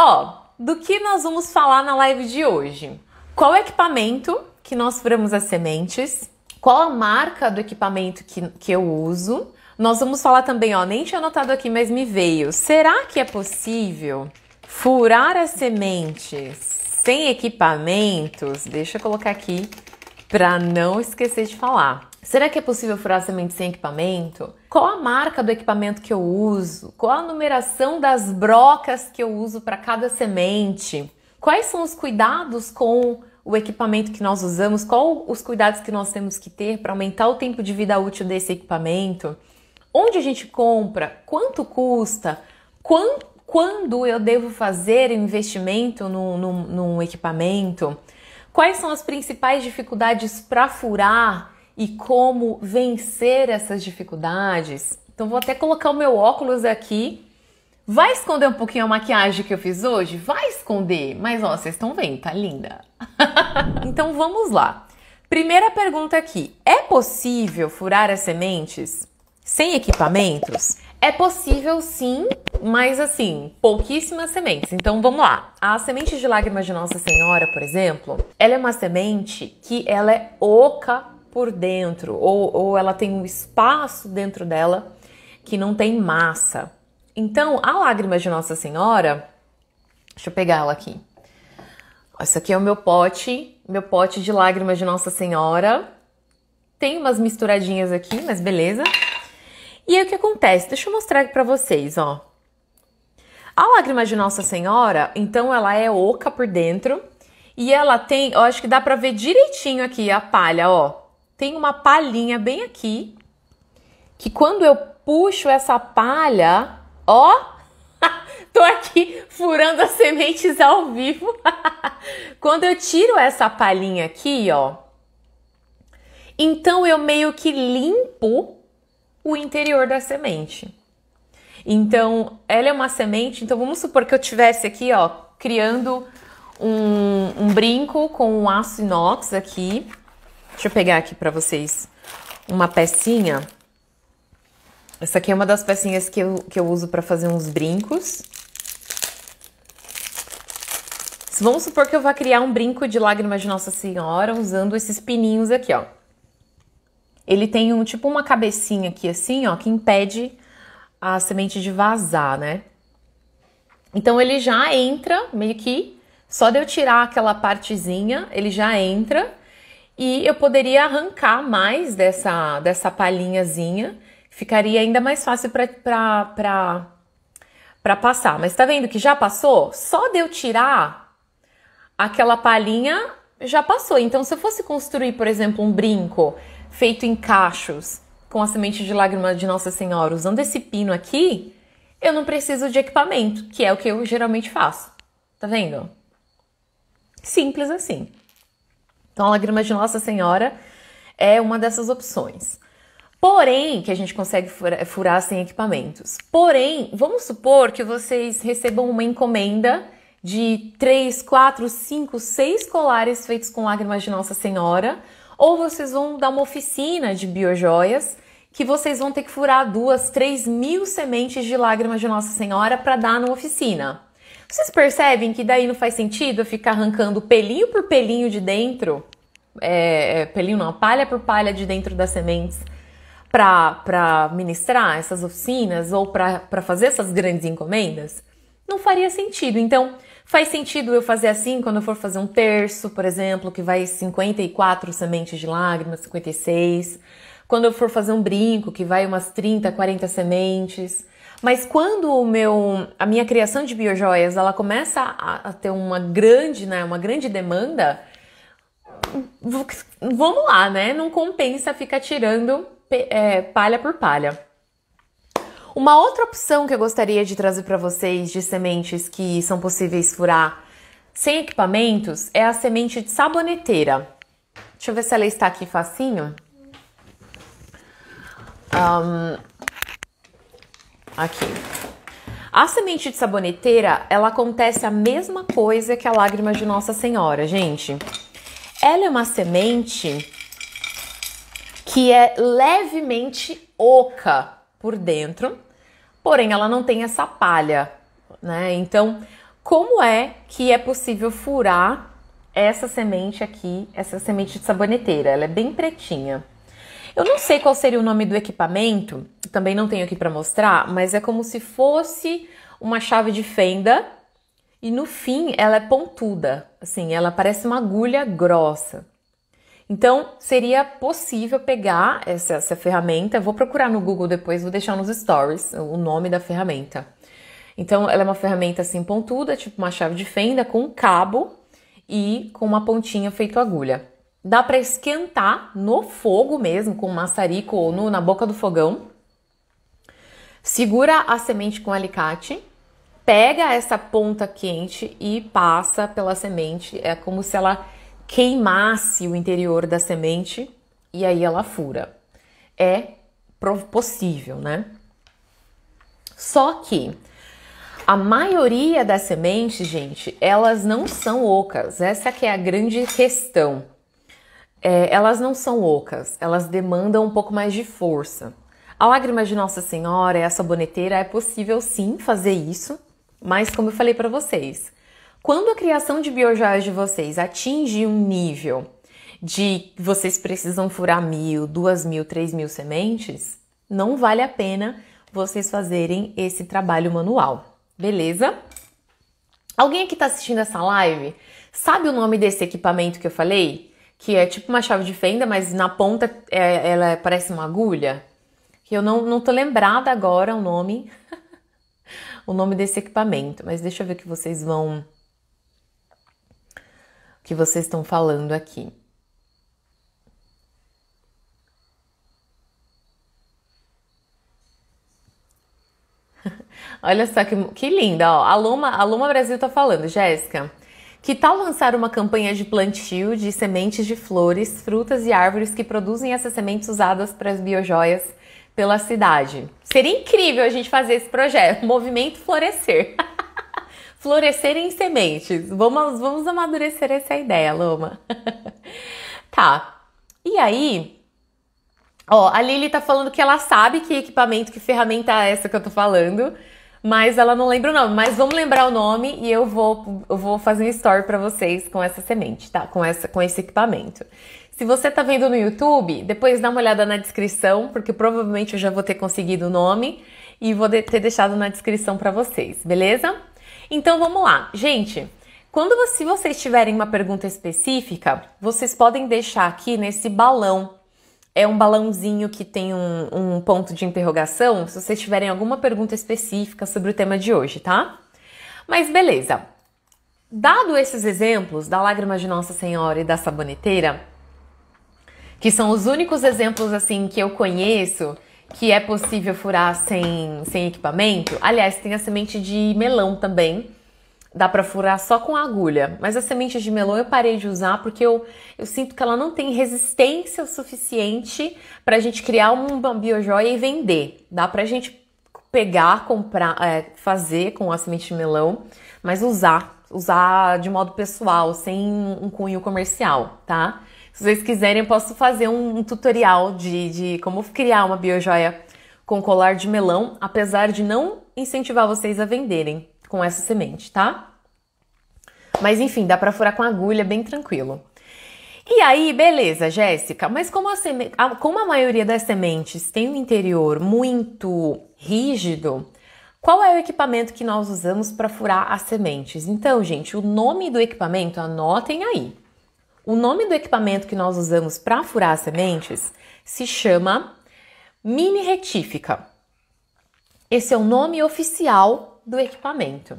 Ó, oh, do que nós vamos falar na live de hoje? Qual o equipamento que nós furamos as sementes? Qual a marca do equipamento que, que eu uso? Nós vamos falar também, ó, nem tinha anotado aqui, mas me veio. Será que é possível furar as sementes sem equipamentos? Deixa eu colocar aqui para não esquecer de falar. Será que é possível furar a semente sem equipamento? Qual a marca do equipamento que eu uso? Qual a numeração das brocas que eu uso para cada semente? Quais são os cuidados com o equipamento que nós usamos? Qual os cuidados que nós temos que ter para aumentar o tempo de vida útil desse equipamento? Onde a gente compra? Quanto custa? Quando eu devo fazer investimento num, num equipamento? Quais são as principais dificuldades para furar? e como vencer essas dificuldades. Então vou até colocar o meu óculos aqui. Vai esconder um pouquinho a maquiagem que eu fiz hoje? Vai esconder, mas ó, vocês estão vendo, tá linda. então vamos lá. Primeira pergunta aqui: é possível furar as sementes sem equipamentos? É possível sim, mas assim, pouquíssimas sementes. Então vamos lá. A semente de lágrimas de Nossa Senhora, por exemplo, ela é uma semente que ela é oca por dentro, ou, ou ela tem um espaço dentro dela que não tem massa. Então, a lágrima de Nossa Senhora, deixa eu pegar ela aqui. Esse aqui é o meu pote, meu pote de lágrimas de Nossa Senhora. Tem umas misturadinhas aqui, mas beleza. E aí o que acontece? Deixa eu mostrar aqui para vocês, ó. A lágrima de Nossa Senhora, então ela é oca por dentro e ela tem, eu acho que dá para ver direitinho aqui a palha, ó tem uma palhinha bem aqui, que quando eu puxo essa palha, ó, tô aqui furando as sementes ao vivo. quando eu tiro essa palhinha aqui, ó, então eu meio que limpo o interior da semente. Então, ela é uma semente, então vamos supor que eu tivesse aqui, ó, criando um, um brinco com um aço inox aqui, Deixa eu pegar aqui para vocês uma pecinha. Essa aqui é uma das pecinhas que eu, que eu uso para fazer uns brincos. Vamos supor que eu vá criar um brinco de lágrimas de Nossa Senhora usando esses pininhos aqui, ó. Ele tem um tipo uma cabecinha aqui assim, ó, que impede a semente de vazar, né? Então ele já entra meio que só de eu tirar aquela partezinha, ele já entra e eu poderia arrancar mais dessa, dessa palhinhazinha, ficaria ainda mais fácil para passar. Mas tá vendo que já passou? Só de eu tirar aquela palhinha já passou. Então, se eu fosse construir, por exemplo, um brinco feito em cachos com a semente de lágrima de Nossa Senhora, usando esse pino aqui, eu não preciso de equipamento, que é o que eu geralmente faço. Tá vendo? Simples assim. Então, a lágrima de Nossa Senhora é uma dessas opções. Porém, que a gente consegue furar sem equipamentos. Porém, vamos supor que vocês recebam uma encomenda de 3, 4, 5, 6 colares feitos com lágrimas de Nossa Senhora, ou vocês vão dar uma oficina de biojoias que vocês vão ter que furar duas, três mil sementes de lágrimas de Nossa Senhora para dar na oficina. Vocês percebem que daí não faz sentido eu ficar arrancando pelinho por pelinho de dentro? É, é pelinho não, palha por palha de dentro das sementes para ministrar essas oficinas ou para fazer essas grandes encomendas? Não faria sentido. Então, faz sentido eu fazer assim quando eu for fazer um terço, por exemplo, que vai 54 sementes de lágrimas, 56. Quando eu for fazer um brinco, que vai umas 30, 40 sementes. Mas quando o meu, a minha criação de biojoias, ela começa a, a ter uma grande, né, uma grande demanda, vamos lá, né? Não compensa ficar tirando é, palha por palha. Uma outra opção que eu gostaria de trazer para vocês de sementes que são possíveis furar sem equipamentos é a semente de saboneteira. Deixa eu ver se ela está aqui facinho. Um, aqui. A semente de saboneteira, ela acontece a mesma coisa que a lágrima de Nossa Senhora, gente. Ela é uma semente que é levemente oca por dentro, porém ela não tem essa palha, né? Então, como é que é possível furar essa semente aqui, essa semente de saboneteira? Ela é bem pretinha. Eu não sei qual seria o nome do equipamento, também não tenho aqui para mostrar, mas é como se fosse uma chave de fenda e no fim ela é pontuda, assim, ela parece uma agulha grossa. Então, seria possível pegar essa, essa ferramenta. Vou procurar no Google depois, vou deixar nos stories o nome da ferramenta. Então, ela é uma ferramenta assim pontuda, tipo uma chave de fenda, com um cabo e com uma pontinha feito agulha. Dá para esquentar no fogo mesmo, com maçarico ou no, na boca do fogão. Segura a semente com alicate, pega essa ponta quente e passa pela semente. É como se ela queimasse o interior da semente e aí ela fura. É possível, né? Só que a maioria das sementes, gente, elas não são ocas. Essa que é a grande questão é, elas não são ocas, elas demandam um pouco mais de força. A lágrima de Nossa Senhora essa a saboneteira é possível sim fazer isso, mas como eu falei para vocês, quando a criação de biojoias de vocês atinge um nível de vocês precisam furar mil, duas mil, três mil sementes, não vale a pena vocês fazerem esse trabalho manual, beleza? Alguém que está assistindo essa live sabe o nome desse equipamento que eu falei? que é tipo uma chave de fenda, mas na ponta é, ela parece uma agulha. Que eu não, não tô lembrada agora o nome, o nome desse equipamento, mas deixa eu ver o que vocês vão. O que vocês estão falando aqui. Olha só que, que linda, ó. A Luma, a Luma Brasil tá falando, Jéssica. Que tal lançar uma campanha de plantio de sementes de flores, frutas e árvores que produzem essas sementes usadas para as biojoias pela cidade? Seria incrível a gente fazer esse projeto, Movimento Florescer. Florescer em sementes. Vamos, vamos amadurecer essa ideia, Loma. tá. E aí, ó, a Lili tá falando que ela sabe que equipamento, que ferramenta é essa que eu tô falando mas ela não lembra o nome. Mas vamos lembrar o nome e eu vou, eu vou fazer um story para vocês com essa semente, tá? Com, essa, com esse equipamento. Se você tá vendo no YouTube, depois dá uma olhada na descrição, porque provavelmente eu já vou ter conseguido o nome e vou de ter deixado na descrição para vocês, beleza? Então vamos lá. Gente, quando se vocês tiverem uma pergunta específica, vocês podem deixar aqui nesse balão é um balãozinho que tem um, um ponto de interrogação se vocês tiverem alguma pergunta específica sobre o tema de hoje, tá? Mas beleza. Dado esses exemplos da lágrima de Nossa Senhora e da saboneteira, que são os únicos exemplos assim que eu conheço que é possível furar sem, sem equipamento. Aliás, tem a semente de melão também, dá para furar só com agulha. Mas a semente de melão eu parei de usar porque eu, eu sinto que ela não tem resistência o suficiente para a gente criar uma biojoia e vender. Dá para a gente pegar, comprar, é, fazer com a semente de melão, mas usar, usar de modo pessoal, sem um cunho comercial, tá? Se vocês quiserem, eu posso fazer um, um tutorial de, de como criar uma biojoia com colar de melão, apesar de não incentivar vocês a venderem com essa semente, tá? Mas enfim, dá para furar com agulha bem tranquilo. E aí, beleza, Jéssica, mas como a, seme... como a maioria das sementes tem um interior muito rígido, qual é o equipamento que nós usamos para furar as sementes? Então, gente, o nome do equipamento, anotem aí. O nome do equipamento que nós usamos para furar as sementes se chama mini retífica. Esse é o nome oficial do equipamento.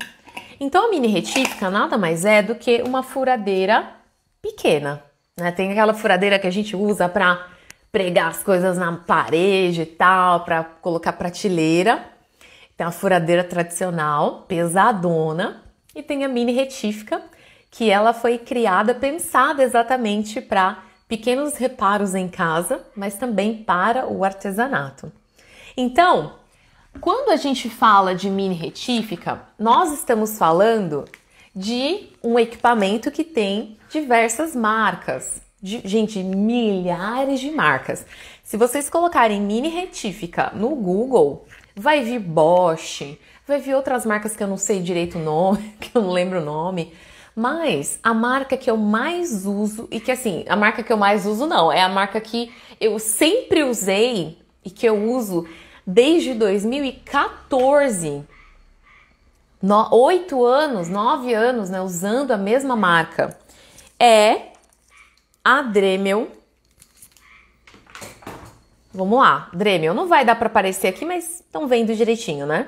Então a mini retífica nada mais é do que uma furadeira pequena. Né? Tem aquela furadeira que a gente usa para pregar as coisas na parede e tal, para colocar prateleira. Tem a furadeira tradicional, pesadona, e tem a mini retífica, que ela foi criada, pensada exatamente para pequenos reparos em casa, mas também para o artesanato. Então, quando a gente fala de mini retífica, nós estamos falando de um equipamento que tem diversas marcas. De, gente, milhares de marcas. Se vocês colocarem mini retífica no Google, vai vir Bosch, vai vir outras marcas que eu não sei direito o nome, que eu não lembro o nome. Mas a marca que eu mais uso, e que assim, a marca que eu mais uso não, é a marca que eu sempre usei e que eu uso desde 2014. No, oito anos, nove anos, né, usando a mesma marca, é a Dremel. Vamos lá, Dremel. Não vai dar para aparecer aqui, mas estão vendo direitinho, né?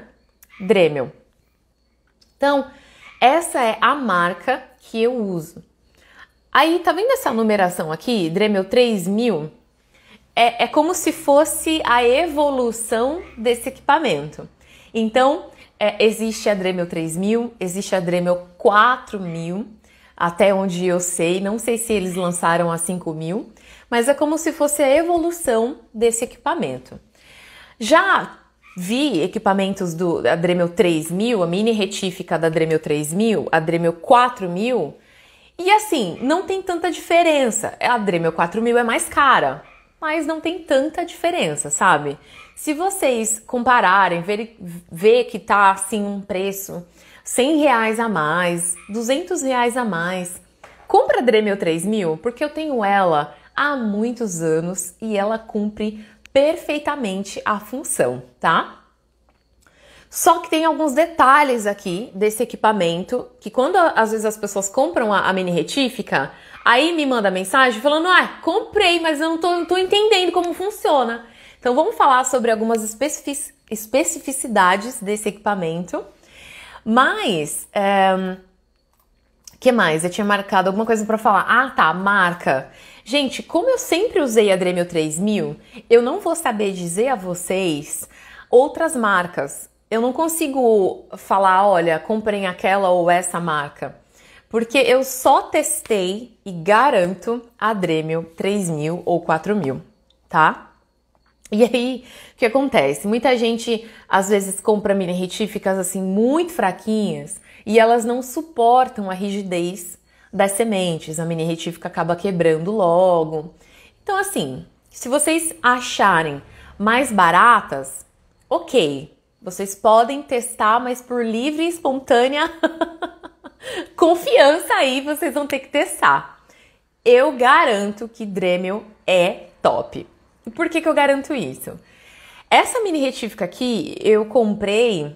Dremel. Então, essa é a marca que eu uso. Aí, tá vendo essa numeração aqui? Dremel 3000? é, é como se fosse a evolução desse equipamento. Então, é, existe a Dremel 3000, existe a Dremel 4000, até onde eu sei, não sei se eles lançaram a 5000, mas é como se fosse a evolução desse equipamento. Já vi equipamentos do, da Dremel 3000, a mini retífica da Dremel 3000, a Dremel 4000, e assim, não tem tanta diferença. A Dremel 4000 é mais cara, mas não tem tanta diferença, sabe? Se vocês compararem, ver, ver que tá assim um preço 100 reais a mais, 200 reais a mais, compra a Dremel 3000 porque eu tenho ela há muitos anos e ela cumpre perfeitamente a função, tá? Só que tem alguns detalhes aqui desse equipamento que quando às vezes as pessoas compram a, a mini retífica, Aí me manda mensagem falando: ah, comprei, mas eu não tô, não tô entendendo como funciona. Então vamos falar sobre algumas especific, especificidades desse equipamento. Mas. É, que mais? Eu tinha marcado alguma coisa para falar. Ah, tá, marca. Gente, como eu sempre usei a Dremel 3000, eu não vou saber dizer a vocês outras marcas. Eu não consigo falar, olha, comprem aquela ou essa marca porque eu só testei e garanto a Dremel 3000 ou 4000, tá? E aí, o que acontece? Muita gente às vezes compra mini retíficas assim muito fraquinhas e elas não suportam a rigidez das sementes. A mini retífica acaba quebrando logo. Então, assim, se vocês acharem mais baratas, ok, vocês podem testar, mas por livre e espontânea Confiança aí, vocês vão ter que testar. Eu garanto que Dremel é top. E por que, que eu garanto isso? Essa mini retífica aqui eu comprei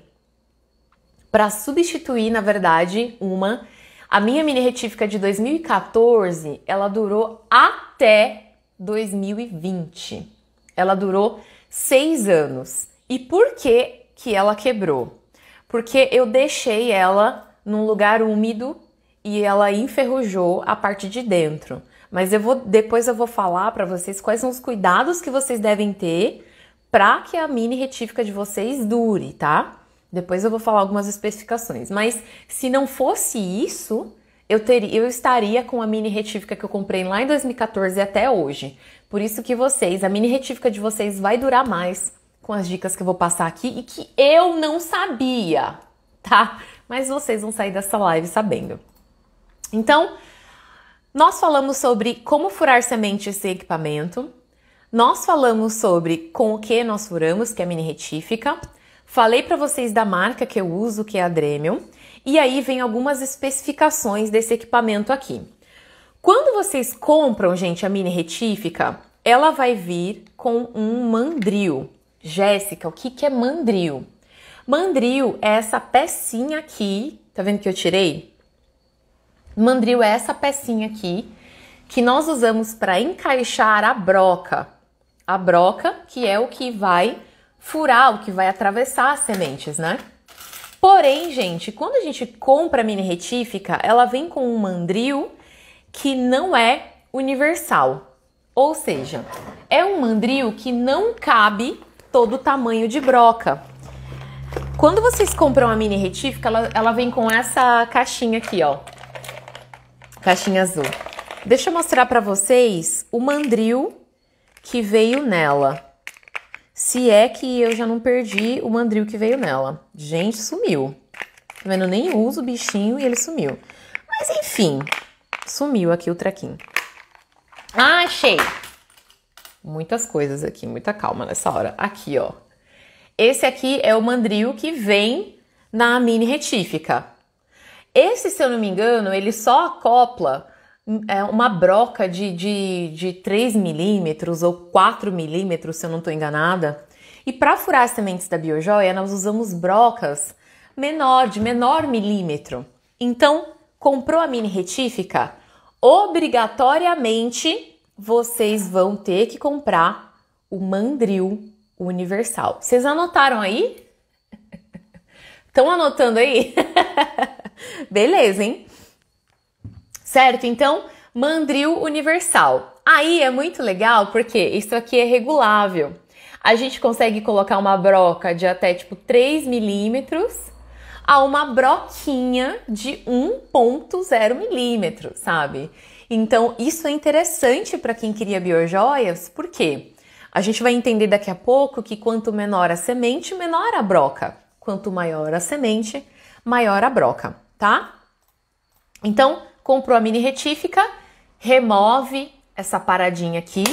para substituir, na verdade, uma. A minha mini retífica de 2014, ela durou até 2020. Ela durou seis anos. E por que que ela quebrou? Porque eu deixei ela num lugar úmido e ela enferrujou a parte de dentro. Mas eu vou depois eu vou falar para vocês quais são os cuidados que vocês devem ter para que a mini retífica de vocês dure, tá? Depois eu vou falar algumas especificações, mas se não fosse isso, eu teria eu estaria com a mini retífica que eu comprei lá em 2014 até hoje. Por isso que vocês, a mini retífica de vocês vai durar mais com as dicas que eu vou passar aqui e que eu não sabia, tá? mas vocês vão sair dessa live sabendo. Então, nós falamos sobre como furar semente esse equipamento, nós falamos sobre com o que nós furamos, que é a mini retífica, falei para vocês da marca que eu uso, que é a Dremel, e aí vem algumas especificações desse equipamento aqui. Quando vocês compram, gente, a mini retífica, ela vai vir com um mandril. Jéssica, o que, que é mandril? Mandril é essa pecinha aqui, tá vendo que eu tirei? Mandril é essa pecinha aqui que nós usamos para encaixar a broca. A broca, que é o que vai furar, o que vai atravessar as sementes, né? Porém, gente, quando a gente compra a mini retífica, ela vem com um mandril que não é universal. Ou seja, é um mandril que não cabe todo o tamanho de broca. Quando vocês compram a mini retífica, ela, ela vem com essa caixinha aqui, ó. Caixinha azul. Deixa eu mostrar para vocês o mandril que veio nela. Se é que eu já não perdi o mandril que veio nela. Gente, sumiu. Tá vendo? Nem uso o bichinho e ele sumiu. Mas enfim, sumiu aqui o traquinho. Ah, achei! Muitas coisas aqui, muita calma nessa hora. Aqui, ó. Esse aqui é o mandril que vem na mini retífica. Esse, se eu não me engano, ele só acopla hum, é, uma broca de, de, de 3 milímetros ou 4 milímetros, se eu não estou enganada. E para furar as sementes da biojoia, nós usamos brocas menor, de menor milímetro. Então, comprou a mini retífica? Obrigatoriamente, vocês vão ter que comprar o mandril universal. Vocês anotaram aí? Estão anotando aí? Beleza, hein? Certo? Então, mandril universal. Aí é muito legal porque isso aqui é regulável. A gente consegue colocar uma broca de até tipo 3 milímetros a uma broquinha de 1.0 milímetro, sabe? Então, isso é interessante para quem queria biojoias, por quê? A gente vai entender daqui a pouco que quanto menor a semente, menor a broca. Quanto maior a semente, maior a broca, tá? Então, comprou a mini retífica, remove essa paradinha aqui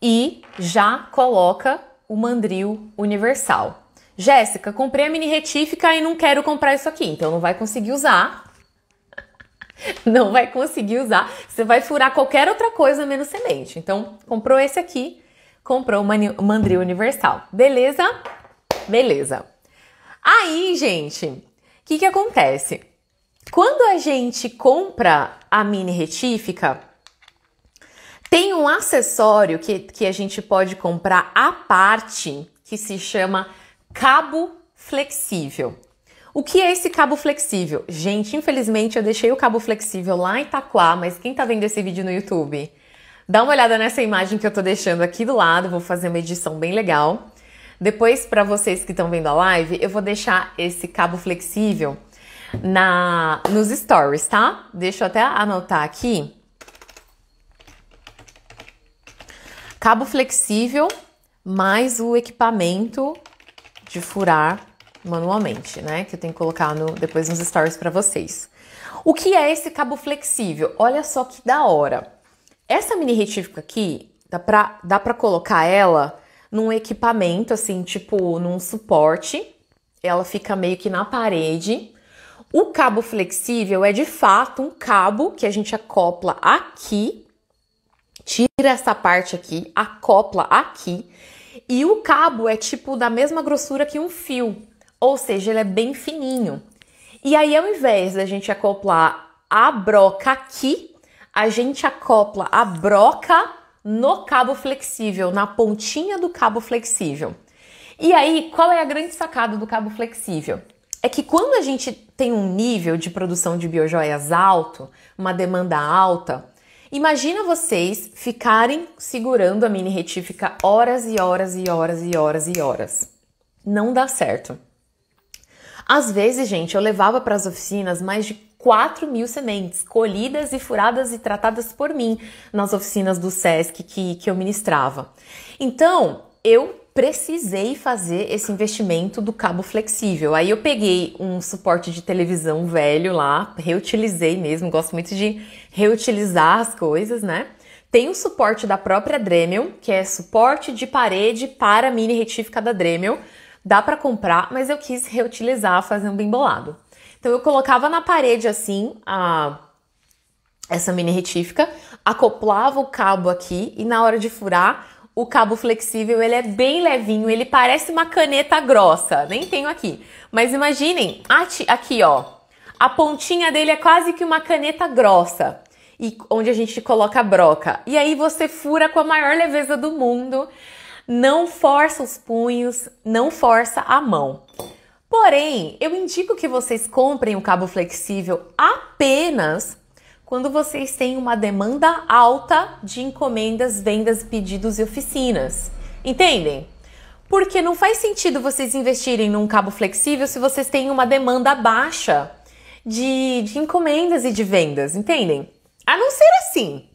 e já coloca o mandril universal. Jéssica, comprei a mini retífica e não quero comprar isso aqui, então não vai conseguir usar. não vai conseguir usar. Você vai furar qualquer outra coisa menos semente. Então, comprou esse aqui, comprou o Mandril Universal. Beleza? Beleza. Aí, gente, o que, que acontece? Quando a gente compra a mini retífica, tem um acessório que, que a gente pode comprar à parte que se chama cabo flexível. O que é esse cabo flexível? Gente, infelizmente eu deixei o cabo flexível lá em Itaquá, mas quem tá vendo esse vídeo no YouTube? Dá uma olhada nessa imagem que eu tô deixando aqui do lado, vou fazer uma edição bem legal. Depois, para vocês que estão vendo a live, eu vou deixar esse cabo flexível na nos stories, tá? Deixa eu até anotar aqui. Cabo flexível mais o equipamento de furar manualmente, né? Que eu tenho que colocar no, depois nos stories para vocês. O que é esse cabo flexível? Olha só que da hora. Essa mini retífica aqui, dá pra, dá pra colocar ela num equipamento, assim, tipo num suporte. Ela fica meio que na parede. O cabo flexível é de fato um cabo que a gente acopla aqui, tira essa parte aqui, acopla aqui, e o cabo é tipo da mesma grossura que um fio, ou seja, ele é bem fininho. E aí, ao invés da gente acoplar a broca aqui, a gente acopla a broca no cabo flexível, na pontinha do cabo flexível. E aí, qual é a grande sacada do cabo flexível? É que quando a gente tem um nível de produção de biojoias alto, uma demanda alta, imagina vocês ficarem segurando a mini retífica horas e horas e horas e horas e horas. Não dá certo. Às vezes, gente, eu levava para as oficinas mais de 4 mil sementes colhidas e furadas e tratadas por mim nas oficinas do SESC que, que eu ministrava. Então, eu precisei fazer esse investimento do cabo flexível. Aí eu peguei um suporte de televisão velho lá, reutilizei mesmo, gosto muito de reutilizar as coisas, né? Tem o suporte da própria Dremel, que é suporte de parede para mini retífica da Dremel. Dá para comprar, mas eu quis reutilizar, fazer um bem bolado. Então eu colocava na parede assim a essa mini retífica, acoplava o cabo aqui e na hora de furar o cabo flexível ele é bem levinho, ele parece uma caneta grossa, nem tenho aqui. Mas imaginem, aqui ó, a pontinha dele é quase que uma caneta grossa e onde a gente coloca a broca. E aí você fura com a maior leveza do mundo, não força os punhos, não força a mão. Porém, eu indico que vocês comprem o cabo flexível apenas quando vocês têm uma demanda alta de encomendas, vendas, pedidos e oficinas. Entendem? Porque não faz sentido vocês investirem num cabo flexível se vocês têm uma demanda baixa de, de encomendas e de vendas, entendem? A não ser assim.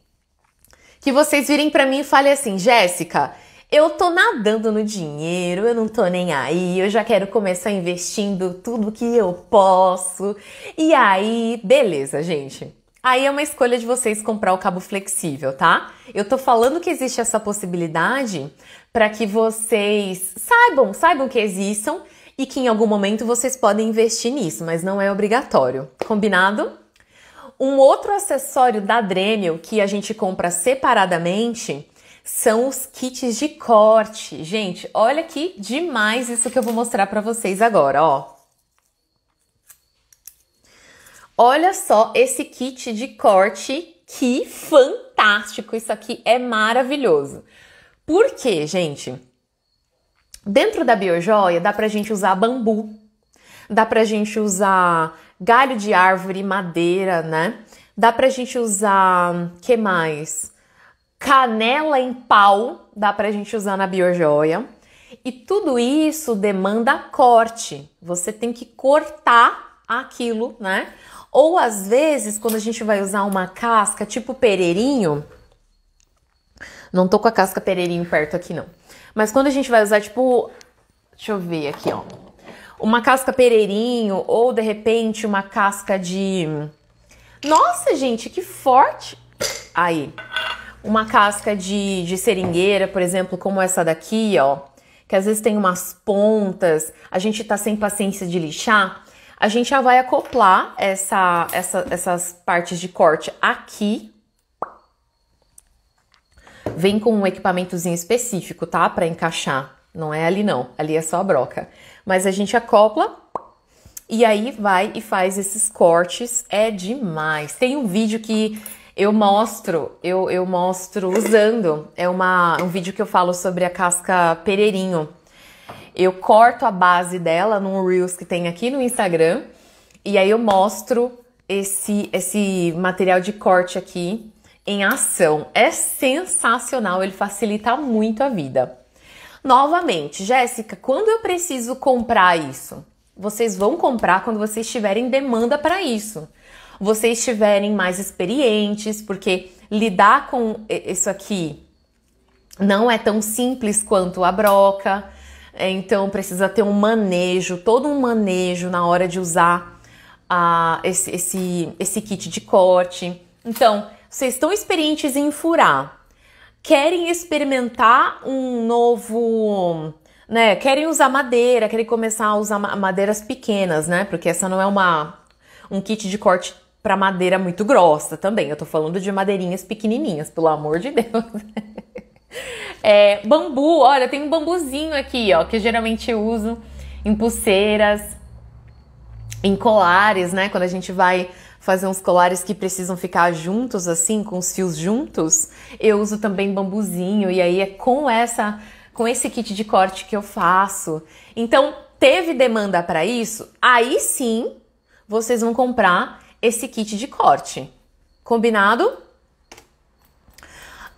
Que vocês virem para mim e falem assim, Jéssica, eu tô nadando no dinheiro, eu não tô nem aí, eu já quero começar investindo tudo que eu posso. E aí, beleza, gente. Aí é uma escolha de vocês comprar o cabo flexível, tá? Eu tô falando que existe essa possibilidade para que vocês saibam, saibam que existam e que em algum momento vocês podem investir nisso, mas não é obrigatório. Combinado? Um outro acessório da Dremel que a gente compra separadamente são os kits de corte. Gente, olha que demais isso que eu vou mostrar para vocês agora, ó. Olha só esse kit de corte, que fantástico! Isso aqui é maravilhoso. Por quê, gente? Dentro da biojoia dá pra gente usar bambu, dá pra gente usar galho de árvore, madeira, né? Dá pra gente usar, que mais? canela em pau, dá pra gente usar na biojoia. E tudo isso demanda corte. Você tem que cortar aquilo, né? Ou às vezes, quando a gente vai usar uma casca, tipo pereirinho, não tô com a casca pereirinho perto aqui não. Mas quando a gente vai usar tipo, deixa eu ver aqui, ó. Uma casca pereirinho ou de repente uma casca de Nossa, gente, que forte. Aí uma casca de, de seringueira, por exemplo, como essa daqui, ó, que às vezes tem umas pontas, a gente tá sem paciência de lixar, a gente já vai acoplar essa, essa, essas partes de corte aqui. Vem com um equipamentozinho específico, tá? Para encaixar. Não é ali não, ali é só a broca. Mas a gente acopla e aí vai e faz esses cortes. É demais. Tem um vídeo que eu mostro, eu, eu mostro usando. É uma, um vídeo que eu falo sobre a casca pereirinho. Eu corto a base dela num Reels que tem aqui no Instagram. E aí eu mostro esse, esse material de corte aqui em ação. É sensacional, ele facilita muito a vida. Novamente, Jéssica, quando eu preciso comprar isso? Vocês vão comprar quando vocês tiverem demanda para isso vocês estiverem mais experientes, porque lidar com isso aqui não é tão simples quanto a broca, é, então precisa ter um manejo, todo um manejo na hora de usar a esse, esse, esse kit de corte. Então, vocês estão experientes em furar, querem experimentar um novo, né? Querem usar madeira, querem começar a usar madeiras pequenas, né? Porque essa não é uma um kit de corte para madeira muito grossa também. Eu tô falando de madeirinhas pequenininhas, pelo amor de Deus. é, bambu, olha, tem um bambuzinho aqui, ó, que eu geralmente uso em pulseiras, em colares, né? Quando a gente vai fazer uns colares que precisam ficar juntos, assim, com os fios juntos, eu uso também bambuzinho, e aí é com essa. Com esse kit de corte que eu faço. Então, teve demanda para isso? Aí sim, vocês vão comprar esse kit de corte. Combinado?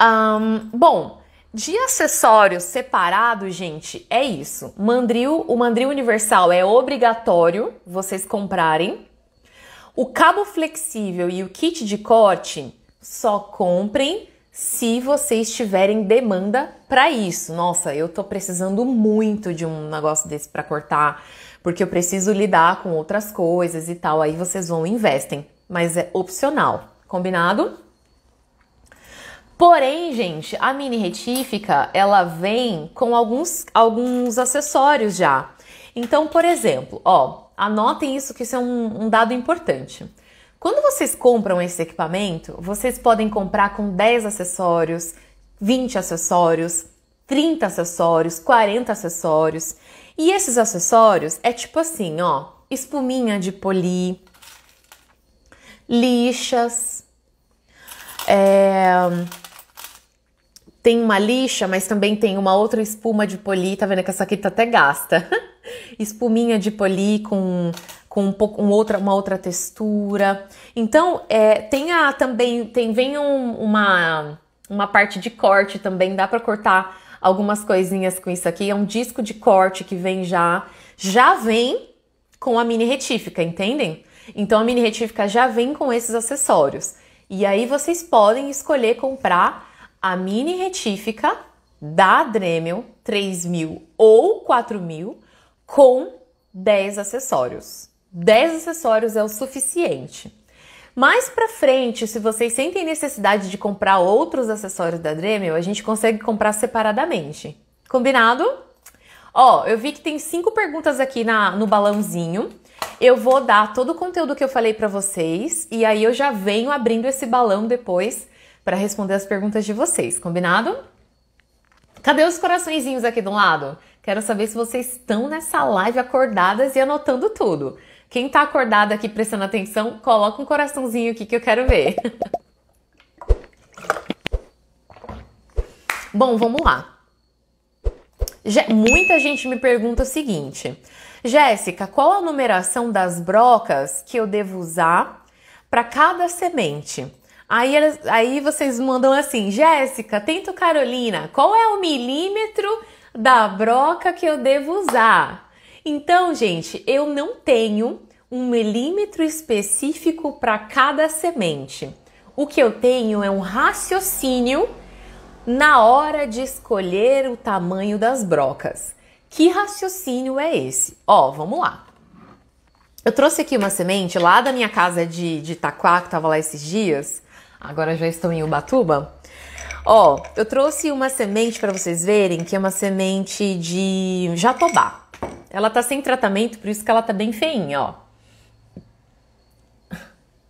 Um, bom, de acessórios separados, gente, é isso. Mandril, o mandril universal é obrigatório vocês comprarem. O cabo flexível e o kit de corte só comprem se vocês tiverem demanda para isso. Nossa, eu tô precisando muito de um negócio desse para cortar porque eu preciso lidar com outras coisas e tal. Aí vocês vão e investem, mas é opcional, combinado? Porém, gente, a mini retífica ela vem com alguns, alguns acessórios já. Então, por exemplo, ó, anotem isso que isso é um, um dado importante. Quando vocês compram esse equipamento, vocês podem comprar com 10 acessórios, 20 acessórios, 30 acessórios, 40 acessórios. E esses acessórios é tipo assim, ó, espuminha de poli lixas, é, tem uma lixa, mas também tem uma outra espuma de poli tá vendo que essa aqui tá até gasta. Espuminha de poli com, com um pouco, um outra, uma outra textura. Então, é, tem a, também, tem, vem um, uma, uma parte de corte também, dá para cortar algumas coisinhas com isso aqui. É um disco de corte que vem já, já vem com a mini retífica, entendem? Então a mini retífica já vem com esses acessórios. E aí vocês podem escolher comprar a mini retífica da Dremel 3000 ou 4000 com 10 acessórios. 10 acessórios é o suficiente. Mais para frente, se vocês sentem necessidade de comprar outros acessórios da Dremel, a gente consegue comprar separadamente. Combinado? Ó, eu vi que tem cinco perguntas aqui na, no balãozinho. Eu vou dar todo o conteúdo que eu falei para vocês e aí eu já venho abrindo esse balão depois para responder as perguntas de vocês, combinado? Cadê os coraçõezinhos aqui do lado? Quero saber se vocês estão nessa live acordadas e anotando tudo. Quem tá acordado aqui prestando atenção, coloca um coraçãozinho aqui que eu quero ver. Bom, vamos lá. Je Muita gente me pergunta o seguinte: Jéssica, qual a numeração das brocas que eu devo usar para cada semente? Aí, aí vocês mandam assim: Jéssica, tento Carolina, qual é o milímetro da broca que eu devo usar? Então, gente, eu não tenho um milímetro específico para cada semente. O que eu tenho é um raciocínio na hora de escolher o tamanho das brocas. Que raciocínio é esse? Ó, vamos lá. Eu trouxe aqui uma semente lá da minha casa de, de Itaquá, que estava lá esses dias. Agora já estou em Ubatuba. Ó, eu trouxe uma semente para vocês verem, que é uma semente de jatobá. Ela tá sem tratamento, por isso que ela tá bem feinha, ó.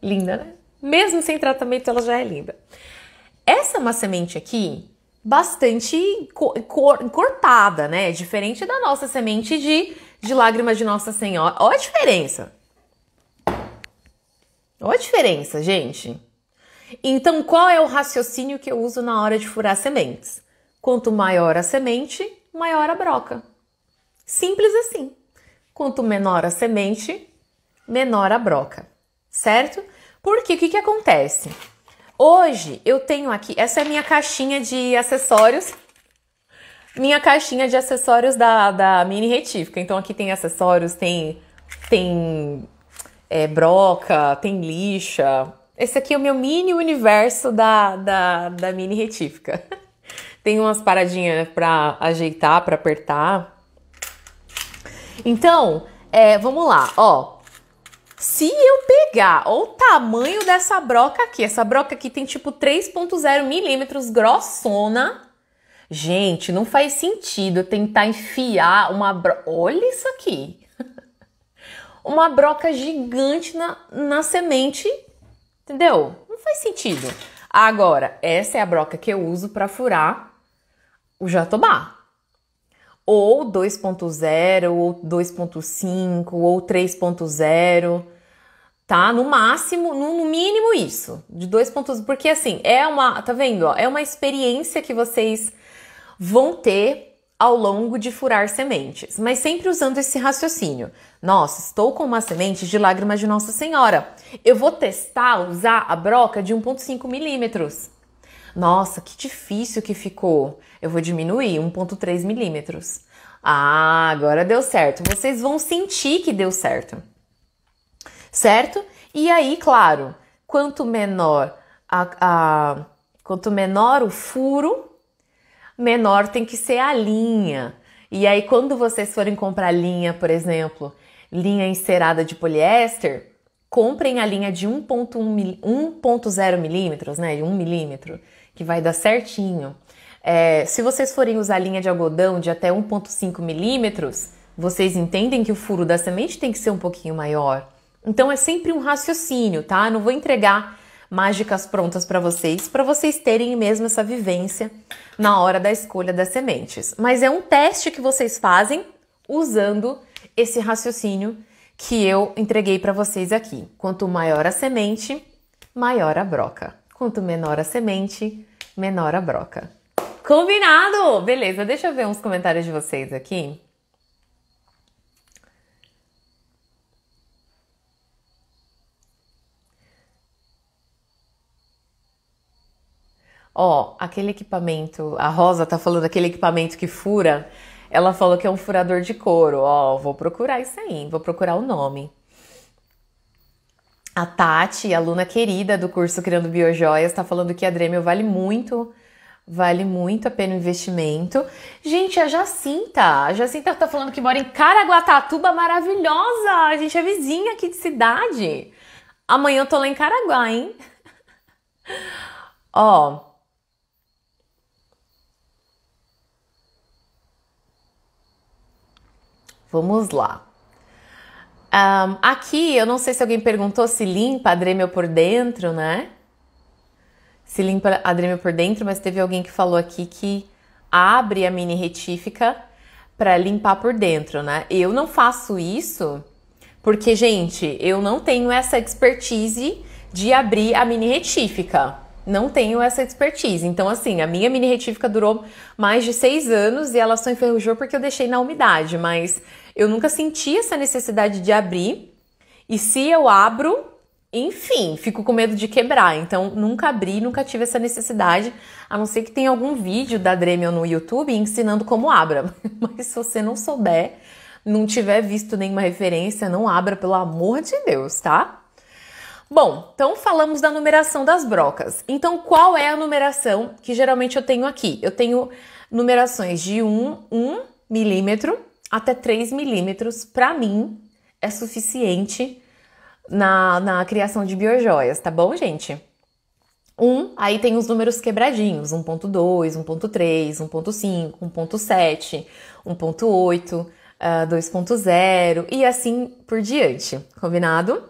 Linda, né? Mesmo sem tratamento, ela já é linda. Essa é uma semente aqui bastante cortada, né? É diferente da nossa semente de, de lágrimas de Nossa Senhora. Olha a diferença. Olha a diferença, gente. Então, qual é o raciocínio que eu uso na hora de furar sementes? Quanto maior a semente, maior a broca. Simples assim. Quanto menor a semente, menor a broca, certo? Porque o que, que acontece? Hoje eu tenho aqui, essa é minha caixinha de acessórios, minha caixinha de acessórios da, da mini retífica. Então aqui tem acessórios, tem, tem é, broca, tem lixa. Esse aqui é o meu mini universo da, da, da mini retífica. tem umas paradinhas para ajeitar, para apertar. Então, é, vamos lá, ó. Se eu pegar o tamanho dessa broca aqui, essa broca aqui tem tipo 3.0 milímetros, grossona. Gente, não faz sentido tentar enfiar uma broca... Olha isso aqui. uma broca gigante na, na semente, entendeu? Não faz sentido. Agora, essa é a broca que eu uso para furar o jatobá ou 2.0, ou 2.5, ou 3.0, tá? No máximo, no, mínimo isso, de 2.0, porque assim, é uma, tá vendo, ó, é uma experiência que vocês vão ter ao longo de furar sementes, mas sempre usando esse raciocínio. Nossa, estou com uma semente de lágrimas de Nossa Senhora. Eu vou testar usar a broca de 1.5 milímetros. Nossa, que difícil que ficou. Eu vou diminuir 1,3 milímetros. Ah, agora deu certo. Vocês vão sentir que deu certo. Certo? E aí, claro, quanto menor a, a quanto menor o furo, menor tem que ser a linha. E aí, quando vocês forem comprar linha, por exemplo, linha encerada de poliéster, comprem a linha de 1.0 milímetros, né? De 1 milímetro que vai dar certinho. É, se vocês forem usar linha de algodão de até 1,5 milímetros, vocês entendem que o furo da semente tem que ser um pouquinho maior. Então é sempre um raciocínio, tá? Não vou entregar mágicas prontas para vocês, para vocês terem mesmo essa vivência na hora da escolha das sementes. Mas é um teste que vocês fazem usando esse raciocínio que eu entreguei para vocês aqui. Quanto maior a semente, maior a broca. Quanto menor a semente, menor a broca. Combinado! Beleza, deixa eu ver uns comentários de vocês aqui. Ó, aquele equipamento, a Rosa tá falando aquele equipamento que fura. Ela falou que é um furador de couro. Ó, vou procurar isso aí, vou procurar o nome. A Tati, aluna querida do curso Criando Biojoias, está falando que a Dremel vale muito, vale muito a pena o investimento. Gente, a Jacinta, a Jacinta está falando que mora em Caraguatatuba, maravilhosa! A gente é vizinha aqui de cidade. Amanhã eu tô lá em Caraguá, hein? Ó, Vamos lá. Um, aqui, eu não sei se alguém perguntou se limpa a por dentro, né? Se limpa a por dentro, mas teve alguém que falou aqui que abre a mini retífica para limpar por dentro, né? Eu não faço isso porque, gente, eu não tenho essa expertise de abrir a mini retífica. Não tenho essa expertise. Então, assim, a minha mini retífica durou mais de seis anos e ela só enferrujou porque eu deixei na umidade, mas eu nunca senti essa necessidade de abrir. E se eu abro, enfim, fico com medo de quebrar. Então, nunca abri, nunca tive essa necessidade, a não ser que tenha algum vídeo da Dremel no YouTube ensinando como abra. Mas se você não souber, não tiver visto nenhuma referência, não abra, pelo amor de Deus, tá? Bom, então falamos da numeração das brocas. Então, qual é a numeração que geralmente eu tenho aqui? Eu tenho numerações de 1, 1 milímetro, até 3 milímetros, para mim, é suficiente na, na criação de biojoias, tá bom, gente? um, aí tem os números quebradinhos, 1.2, 1.3, 1.5, 1.7, 1.8, uh, 2.0 e assim por diante, combinado?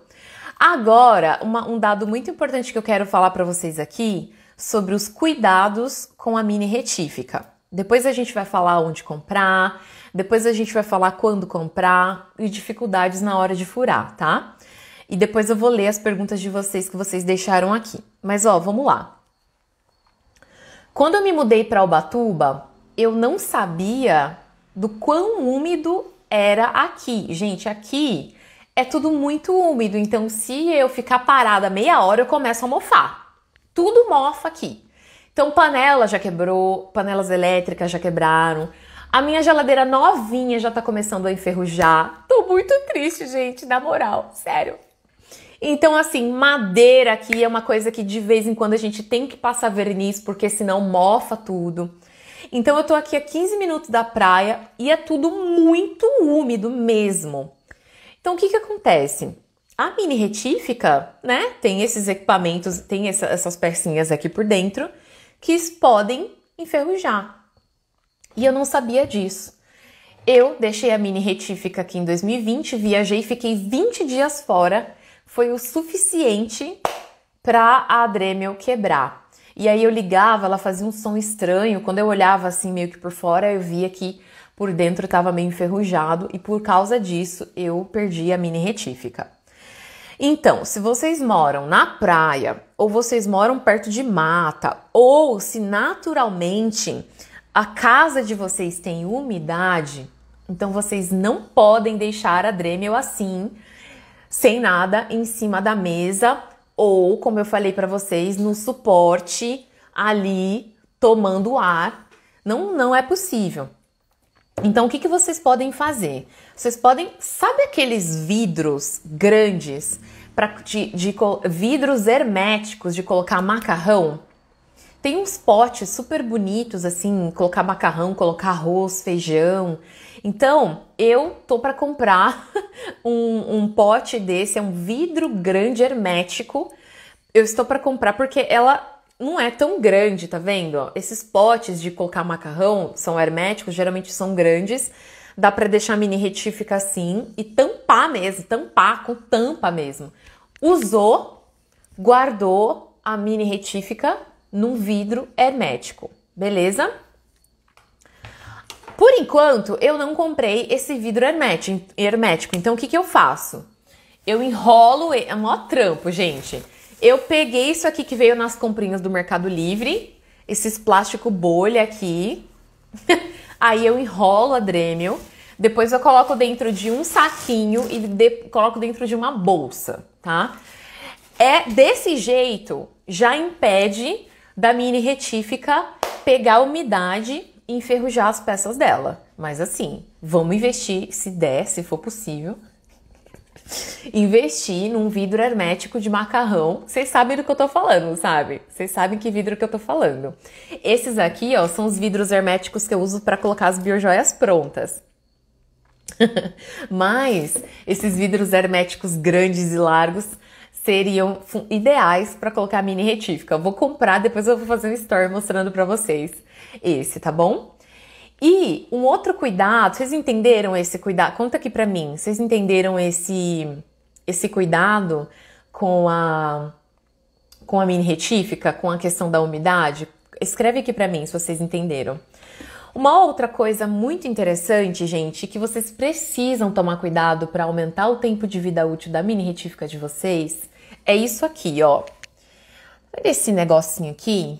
Agora, uma, um dado muito importante que eu quero falar para vocês aqui sobre os cuidados com a mini retífica. Depois a gente vai falar onde comprar, depois a gente vai falar quando comprar e dificuldades na hora de furar, tá? E depois eu vou ler as perguntas de vocês que vocês deixaram aqui. Mas ó, vamos lá. Quando eu me mudei para Ubatuba, eu não sabia do quão úmido era aqui. Gente, aqui é tudo muito úmido, então se eu ficar parada meia hora, eu começo a mofar. Tudo mofa aqui. Então panela já quebrou, panelas elétricas já quebraram, a minha geladeira novinha já tá começando a enferrujar. Tô muito triste, gente, na moral, sério. Então, assim, madeira aqui é uma coisa que de vez em quando a gente tem que passar verniz, porque senão mofa tudo. Então, eu tô aqui a 15 minutos da praia e é tudo muito úmido mesmo. Então, o que que acontece? A mini retífica, né, tem esses equipamentos, tem essa, essas pecinhas aqui por dentro, que podem enferrujar. E eu não sabia disso. Eu deixei a mini retífica aqui em 2020, viajei, fiquei 20 dias fora, foi o suficiente para a Dremel quebrar. E aí eu ligava, ela fazia um som estranho, quando eu olhava assim meio que por fora, eu via que por dentro estava meio enferrujado e por causa disso eu perdi a mini retífica. Então, se vocês moram na praia ou vocês moram perto de mata ou se naturalmente a casa de vocês tem umidade, então vocês não podem deixar a Dremel assim, sem nada, em cima da mesa ou, como eu falei para vocês, no suporte ali tomando ar. Não, não é possível. Então, o que, que vocês podem fazer? Vocês podem, sabe aqueles vidros grandes, pra, de, de vidros herméticos de colocar macarrão? Tem uns potes super bonitos, assim, colocar macarrão, colocar arroz, feijão. Então, eu tô para comprar um, um pote desse, é um vidro grande hermético. Eu estou para comprar porque ela não é tão grande, tá vendo? Esses potes de colocar macarrão são herméticos, geralmente são grandes. Dá para deixar a mini retífica assim e tampar mesmo, tampar com tampa mesmo. Usou, guardou a mini retífica num vidro hermético, beleza? Por enquanto, eu não comprei esse vidro hermético. Então, o que, que eu faço? Eu enrolo. É mó trampo, gente. Eu peguei isso aqui que veio nas comprinhas do Mercado Livre, esses plástico bolha aqui. Aí eu enrolo a Dremel, depois eu coloco dentro de um saquinho e de, coloco dentro de uma bolsa, tá? É desse jeito já impede da mini retífica pegar umidade e enferrujar as peças dela. Mas assim, vamos investir, se der, se for possível, investir num vidro hermético de macarrão. Vocês sabem do que eu tô falando, sabe? Vocês sabem que vidro que eu tô falando. Esses aqui, ó, são os vidros herméticos que eu uso para colocar as biojoias prontas. Mas esses vidros herméticos grandes e largos seriam ideais para colocar a mini retífica. Eu vou comprar, depois eu vou fazer um story mostrando para vocês esse, tá bom? E um outro cuidado, vocês entenderam esse cuidado? Conta aqui para mim, vocês entenderam esse esse cuidado com a com a mini retífica, com a questão da umidade? Escreve aqui para mim se vocês entenderam. Uma outra coisa muito interessante, gente, que vocês precisam tomar cuidado para aumentar o tempo de vida útil da mini retífica de vocês, é isso aqui, ó. Olha esse negocinho aqui.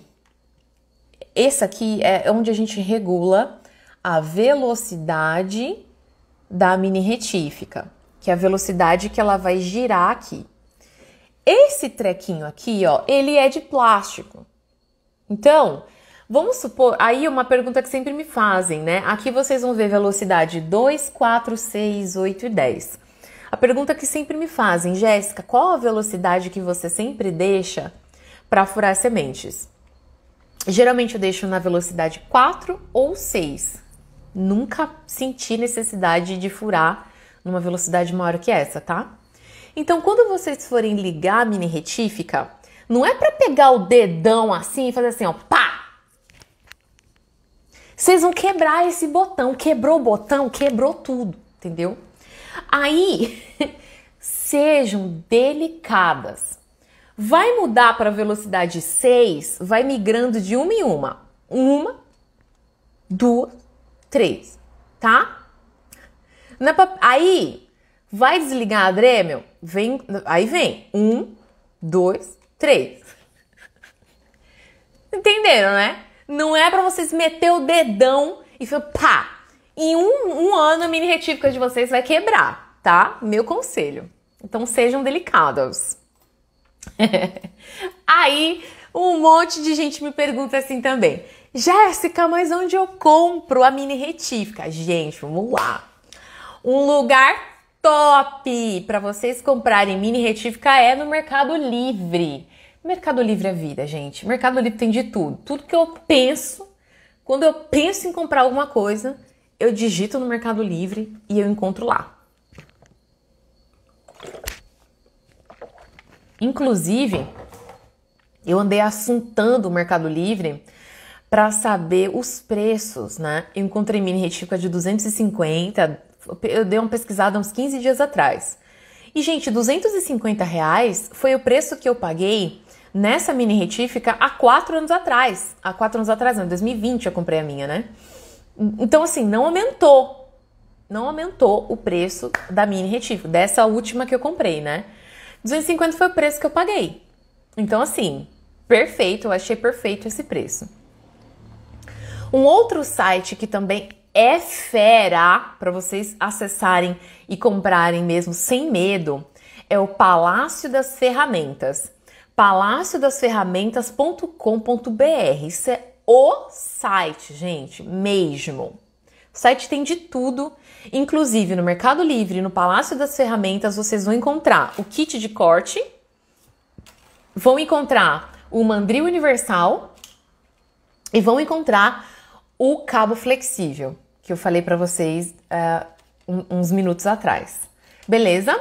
Esse aqui é onde a gente regula a velocidade da mini retífica, que é a velocidade que ela vai girar aqui. Esse trequinho aqui, ó, ele é de plástico. Então, Vamos supor, aí uma pergunta que sempre me fazem, né? Aqui vocês vão ver velocidade 2, 4, 6, 8 e 10. A pergunta que sempre me fazem, Jéssica, qual a velocidade que você sempre deixa para furar sementes? Geralmente eu deixo na velocidade 4 ou 6. Nunca senti necessidade de furar numa velocidade maior que essa, tá? Então, quando vocês forem ligar a mini retífica, não é para pegar o dedão assim e fazer assim, ó, pá! Vocês vão quebrar esse botão. Quebrou o botão, quebrou tudo, entendeu? Aí, sejam delicadas. Vai mudar para velocidade 6, vai migrando de uma em uma. Uma, duas, três, tá? Aí, vai desligar a Dremel? Vem, aí vem. Um, dois, três. Entenderam, né? Não é para vocês meter o dedão e falar pá, em um, um ano a mini retífica de vocês vai quebrar, tá? Meu conselho. Então sejam delicados. Aí um monte de gente me pergunta assim também. Jéssica, mas onde eu compro a mini retífica? Gente, vamos lá. Um lugar top para vocês comprarem mini retífica é no Mercado Livre. Mercado Livre é vida, gente. Mercado Livre tem de tudo. Tudo que eu penso, quando eu penso em comprar alguma coisa, eu digito no Mercado Livre e eu encontro lá. Inclusive, eu andei assuntando o Mercado Livre para saber os preços, né? Eu encontrei mini retífica de 250, eu dei uma pesquisada uns 15 dias atrás. E, gente, 250 reais foi o preço que eu paguei nessa mini retífica há quatro anos atrás. Há quatro anos atrás, não, em 2020 eu comprei a minha, né? Então, assim, não aumentou. Não aumentou o preço da mini retífica, dessa última que eu comprei, né? 250 foi o preço que eu paguei. Então, assim, perfeito, eu achei perfeito esse preço. Um outro site que também é fera para vocês acessarem e comprarem mesmo sem medo é o Palácio das Ferramentas. Palácio das Ferramentas.com.br. Isso é o site, gente, mesmo. O site tem de tudo, inclusive no Mercado Livre, no Palácio das Ferramentas, vocês vão encontrar o kit de corte, vão encontrar o mandril universal e vão encontrar o cabo flexível, que eu falei para vocês uh, uns minutos atrás. Beleza?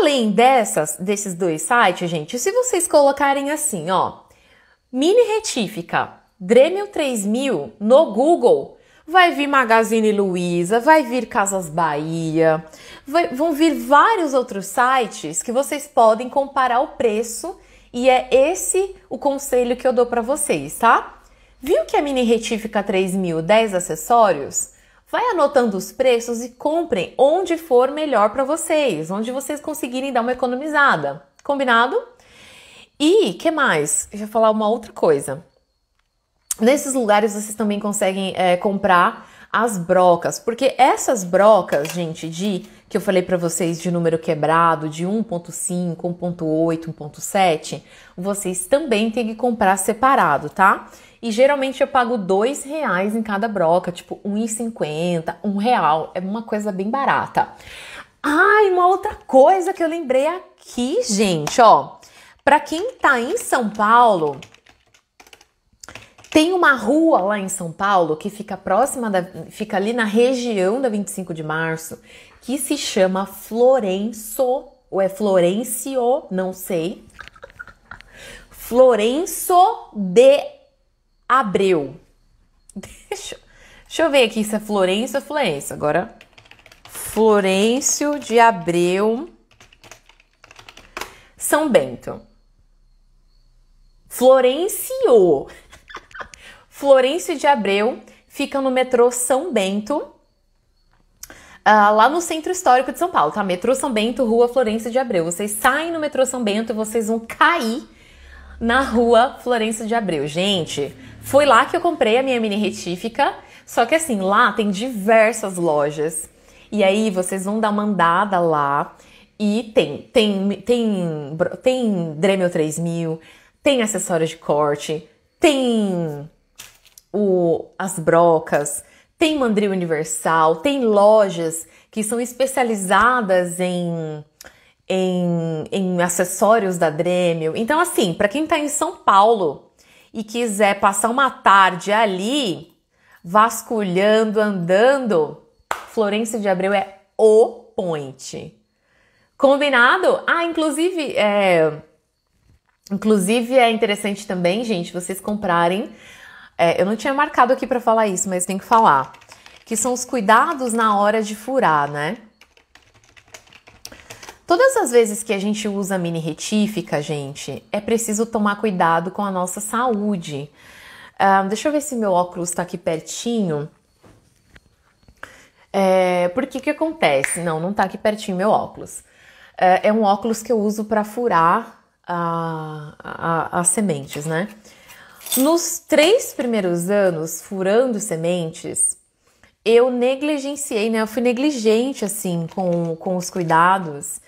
Além dessas, desses dois sites, gente, se vocês colocarem assim, ó, mini retífica Dremel 3000 no Google. Vai vir Magazine Luiza, vai vir Casas Bahia, vai, vão vir vários outros sites que vocês podem comparar o preço e é esse o conselho que eu dou para vocês, tá? Viu que a mini retífica 3000 10 acessórios? Vai anotando os preços e comprem onde for melhor para vocês, onde vocês conseguirem dar uma economizada. Combinado? E que mais? Deixa eu falar uma outra coisa. Nesses lugares vocês também conseguem é, comprar as brocas, porque essas brocas, gente, de que eu falei para vocês de número quebrado, de 1.5, 1.8, 1.7, vocês também têm que comprar separado, tá? E geralmente eu pago dois reais em cada broca, tipo 1,50, um real, é uma coisa bem barata. Ah, e uma outra coisa que eu lembrei aqui, gente, ó, para quem tá em São Paulo, tem uma rua lá em São Paulo que fica próxima da, fica ali na região da 25 de março, que se chama Florenço, ou é Florencio, não sei. Florenço de Abreu. Deixa, deixa eu ver aqui se é Florenço ou Florenço. Agora, Florencio de Abreu, São Bento. Florencio. Florencio de Abreu, fica no metrô São Bento, Uh, lá no centro histórico de São Paulo, tá? Metrô São Bento, Rua Florença de Abreu. Vocês saem no metrô São Bento e vocês vão cair na Rua Florença de Abreu. Gente, foi lá que eu comprei a minha mini retífica. Só que assim, lá tem diversas lojas. E aí vocês vão dar uma andada lá e tem tem tem tem Dremel 3000, tem acessório de corte, tem o, as brocas, tem mandril universal, tem lojas que são especializadas em, em, em acessórios da Dremel. Então, assim, para quem está em São Paulo e quiser passar uma tarde ali, vasculhando, andando, Florença de Abreu é o point. Combinado? Ah, inclusive, é, inclusive é interessante também, gente, vocês comprarem é, eu não tinha marcado aqui para falar isso, mas tem que falar. Que são os cuidados na hora de furar, né? Todas as vezes que a gente usa mini retífica, gente, é preciso tomar cuidado com a nossa saúde. Uh, deixa eu ver se meu óculos está aqui pertinho. É, que que acontece? Não, não está aqui pertinho meu óculos. É, é, um óculos que eu uso para furar ah, as sementes, né? Nos três primeiros anos, furando sementes, eu negligenciei, né? Eu fui negligente, assim, com, com os cuidados.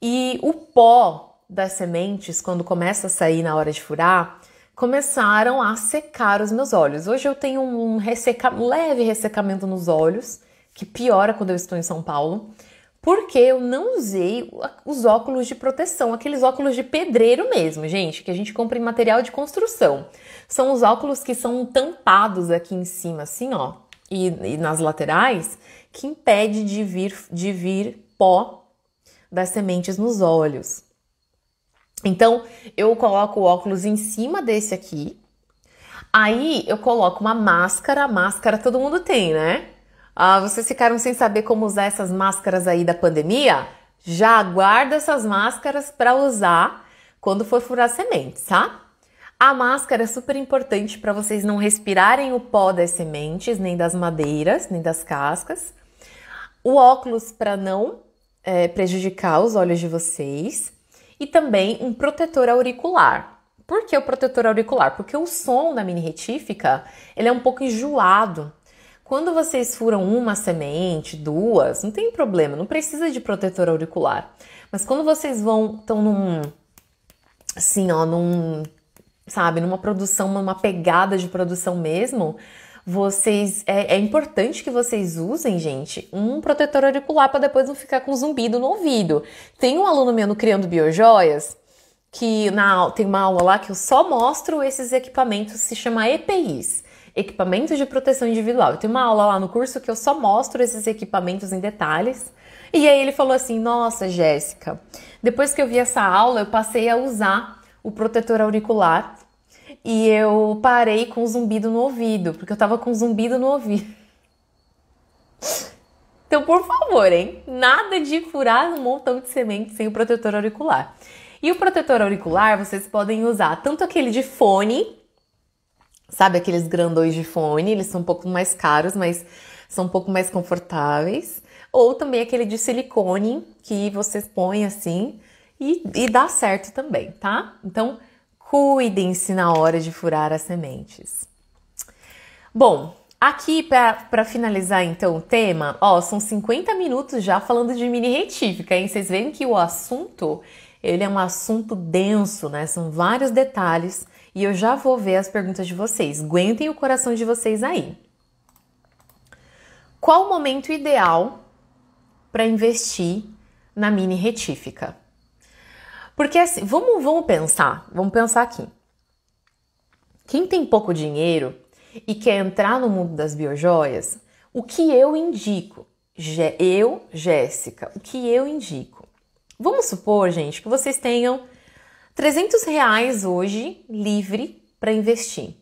E o pó das sementes, quando começa a sair na hora de furar, começaram a secar os meus olhos. Hoje eu tenho um, resseca... um leve ressecamento nos olhos, que piora quando eu estou em São Paulo porque eu não usei os óculos de proteção, aqueles óculos de pedreiro mesmo, gente, que a gente compra em material de construção. São os óculos que são tampados aqui em cima, assim, ó, e, e nas laterais, que impede de vir, de vir pó das sementes nos olhos. Então, eu coloco o óculos em cima desse aqui. Aí eu coloco uma máscara, máscara todo mundo tem, né? Ah, vocês ficaram sem saber como usar essas máscaras aí da pandemia? Já guarda essas máscaras para usar quando for furar sementes, tá? A máscara é super importante para vocês não respirarem o pó das sementes, nem das madeiras, nem das cascas. O óculos para não é, prejudicar os olhos de vocês. E também um protetor auricular. Por que o protetor auricular? Porque o som da mini retífica ele é um pouco enjoado quando vocês furam uma semente, duas, não tem problema, não precisa de protetor auricular. Mas quando vocês vão, estão num, assim, ó, num, sabe, numa produção, numa pegada de produção mesmo, vocês é, é, importante que vocês usem, gente, um protetor auricular para depois não ficar com zumbido no ouvido. Tem um aluno meu no Criando Biojoias que na, tem uma aula lá que eu só mostro esses equipamentos, se chama EPIs equipamentos de proteção individual. Eu tenho uma aula lá no curso que eu só mostro esses equipamentos em detalhes. E aí ele falou assim: Nossa, Jéssica, depois que eu vi essa aula, eu passei a usar o protetor auricular e eu parei com zumbido no ouvido, porque eu tava com zumbido no ouvido. Então, por favor, hein? Nada de furar um montão de semente sem o protetor auricular. E o protetor auricular vocês podem usar tanto aquele de fone, Sabe aqueles grandões de fone? Eles são um pouco mais caros, mas são um pouco mais confortáveis. Ou também aquele de silicone que vocês põe assim e, e dá certo também, tá? Então, cuidem-se na hora de furar as sementes. Bom, aqui para finalizar então o tema, ó, são 50 minutos já falando de mini retífica, hein? Vocês veem que o assunto, ele é um assunto denso, né? São vários detalhes e eu já vou ver as perguntas de vocês. Aguentem o coração de vocês aí. Qual o momento ideal para investir na mini retífica? Porque assim, vamos, vamos pensar, vamos pensar aqui. Quem tem pouco dinheiro e quer entrar no mundo das biojoias, o que eu indico? Eu, Jéssica, o que eu indico? Vamos supor, gente, que vocês tenham 300 reais hoje livre para investir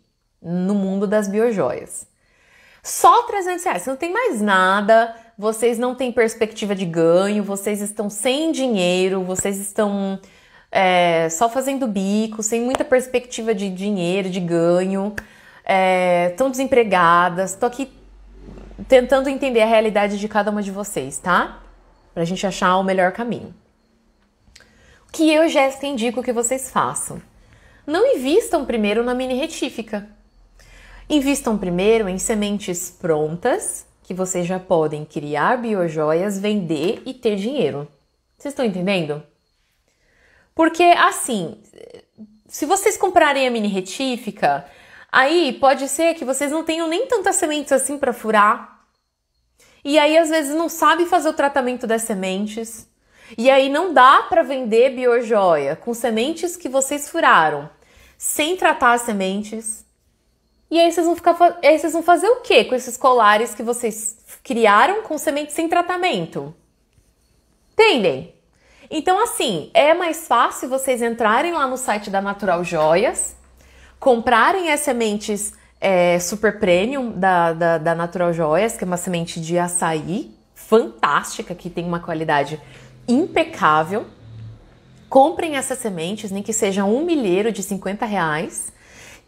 no mundo das biojoias. Só 300 reais, você não tem mais nada, vocês não têm perspectiva de ganho, vocês estão sem dinheiro, vocês estão é, só fazendo bico, sem muita perspectiva de dinheiro, de ganho, estão é, desempregadas. Estou aqui tentando entender a realidade de cada uma de vocês, tá? para a gente achar o melhor caminho que eu, Jéssica, indico que vocês façam. Não invistam primeiro na mini retífica. Invistam primeiro em sementes prontas, que vocês já podem criar biojoias, vender e ter dinheiro. Vocês estão entendendo? Porque assim, se vocês comprarem a mini retífica, aí pode ser que vocês não tenham nem tantas sementes assim para furar. E aí às vezes não sabe fazer o tratamento das sementes. E aí não dá para vender biojoia com sementes que vocês furaram, sem tratar as sementes. E aí vocês vão ficar, aí vocês vão fazer o que com esses colares que vocês criaram com sementes sem tratamento? Entendem? Então assim, é mais fácil vocês entrarem lá no site da Natural Joias, comprarem as sementes é, super premium da, da, da Natural Joias, que é uma semente de açaí fantástica, que tem uma qualidade impecável. Comprem essas sementes, nem que seja um milheiro de 50 reais.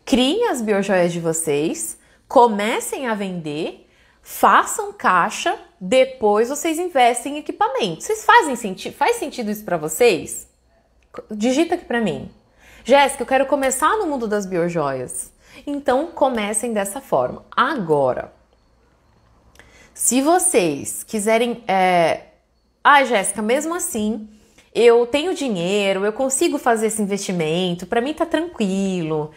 Criem as biojoias de vocês, comecem a vender, façam caixa, depois vocês investem em equipamento. Vocês fazem sentido? Faz sentido isso para vocês? Digita aqui para mim. Jéssica, eu quero começar no mundo das biojoias. Então comecem dessa forma. Agora, se vocês quiserem é, ai, ah, Jéssica, mesmo assim, eu tenho dinheiro, eu consigo fazer esse investimento, para mim tá tranquilo.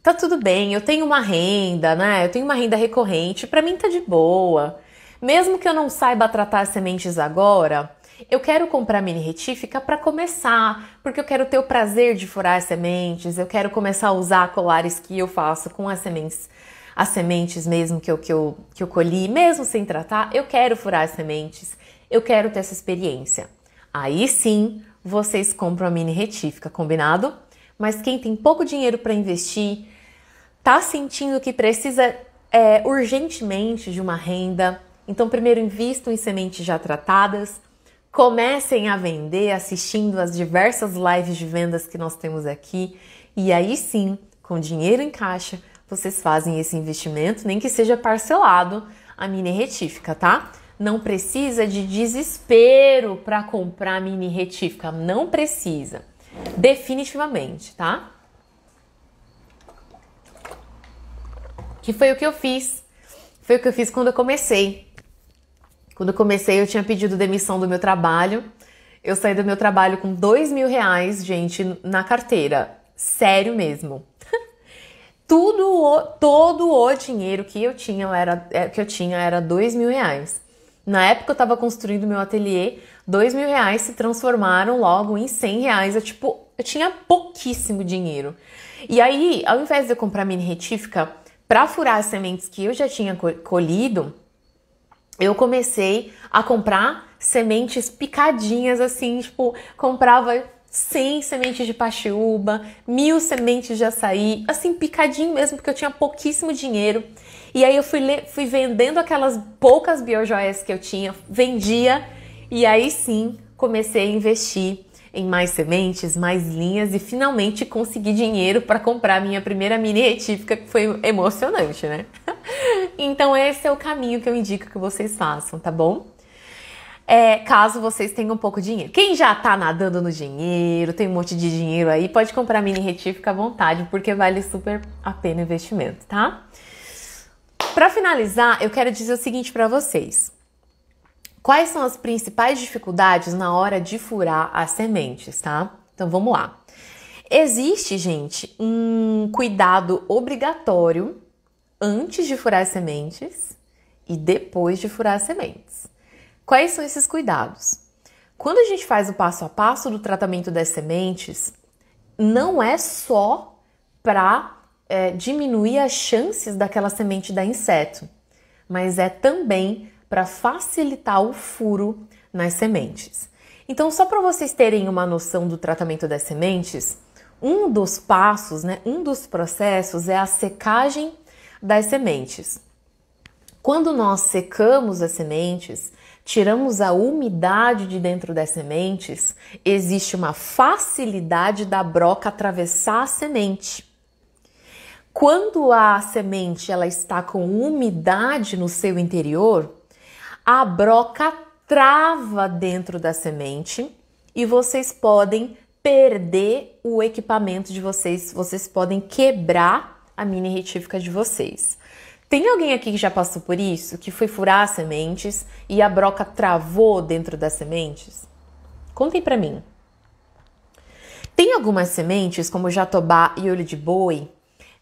Tá tudo bem, eu tenho uma renda, né? Eu tenho uma renda recorrente, para mim tá de boa. Mesmo que eu não saiba tratar as sementes agora, eu quero comprar mini retífica para começar, porque eu quero ter o prazer de furar as sementes, eu quero começar a usar colares que eu faço com as sementes, as sementes mesmo que eu, que eu, que eu colhi, mesmo sem tratar, eu quero furar as sementes eu quero ter essa experiência. Aí sim, vocês compram a mini retífica, combinado? Mas quem tem pouco dinheiro para investir, tá sentindo que precisa é, urgentemente de uma renda, então primeiro invistam em sementes já tratadas, comecem a vender assistindo as diversas lives de vendas que nós temos aqui e aí sim, com dinheiro em caixa, vocês fazem esse investimento, nem que seja parcelado, a mini retífica, tá? não precisa de desespero para comprar mini retífica, não precisa. Definitivamente, tá? Que foi o que eu fiz. Foi o que eu fiz quando eu comecei. Quando eu comecei, eu tinha pedido demissão do meu trabalho. Eu saí do meu trabalho com dois mil reais, gente, na carteira. Sério mesmo. Tudo o, todo o dinheiro que eu tinha era é, que eu tinha era dois mil reais. Na época eu estava construindo meu ateliê, dois mil reais se transformaram logo em cem reais. Eu, tipo, eu tinha pouquíssimo dinheiro. E aí, ao invés de eu comprar mini retífica para furar as sementes que eu já tinha colhido, eu comecei a comprar sementes picadinhas, assim, tipo, comprava 100 sementes de paxiúba, mil sementes de açaí, assim, picadinho mesmo, porque eu tinha pouquíssimo dinheiro. E aí eu fui, fui vendendo aquelas poucas biojoias que eu tinha, vendia, e aí sim comecei a investir em mais sementes, mais linhas e finalmente consegui dinheiro para comprar minha primeira mini retífica, que foi emocionante, né? então esse é o caminho que eu indico que vocês façam, tá bom? É, caso vocês tenham um pouco dinheiro. Quem já tá nadando no dinheiro, tem um monte de dinheiro aí, pode comprar mini retífica à vontade, porque vale super a pena o investimento, tá? Para finalizar, eu quero dizer o seguinte para vocês. Quais são as principais dificuldades na hora de furar as sementes, tá? Então vamos lá. Existe, gente, um cuidado obrigatório antes de furar as sementes e depois de furar as sementes. Quais são esses cuidados? Quando a gente faz o passo a passo do tratamento das sementes, não é só para é, diminuir as chances daquela semente dar inseto, mas é também para facilitar o furo nas sementes. Então, só para vocês terem uma noção do tratamento das sementes, um dos passos, né, um dos processos é a secagem das sementes. Quando nós secamos as sementes, tiramos a umidade de dentro das sementes, existe uma facilidade da broca atravessar a semente. Quando a semente ela está com umidade no seu interior, a broca trava dentro da semente e vocês podem perder o equipamento de vocês, vocês podem quebrar a mini retífica de vocês. Tem alguém aqui que já passou por isso, que foi furar sementes e a broca travou dentro das sementes? Contem para mim. Tem algumas sementes, como jatobá e olho de boi,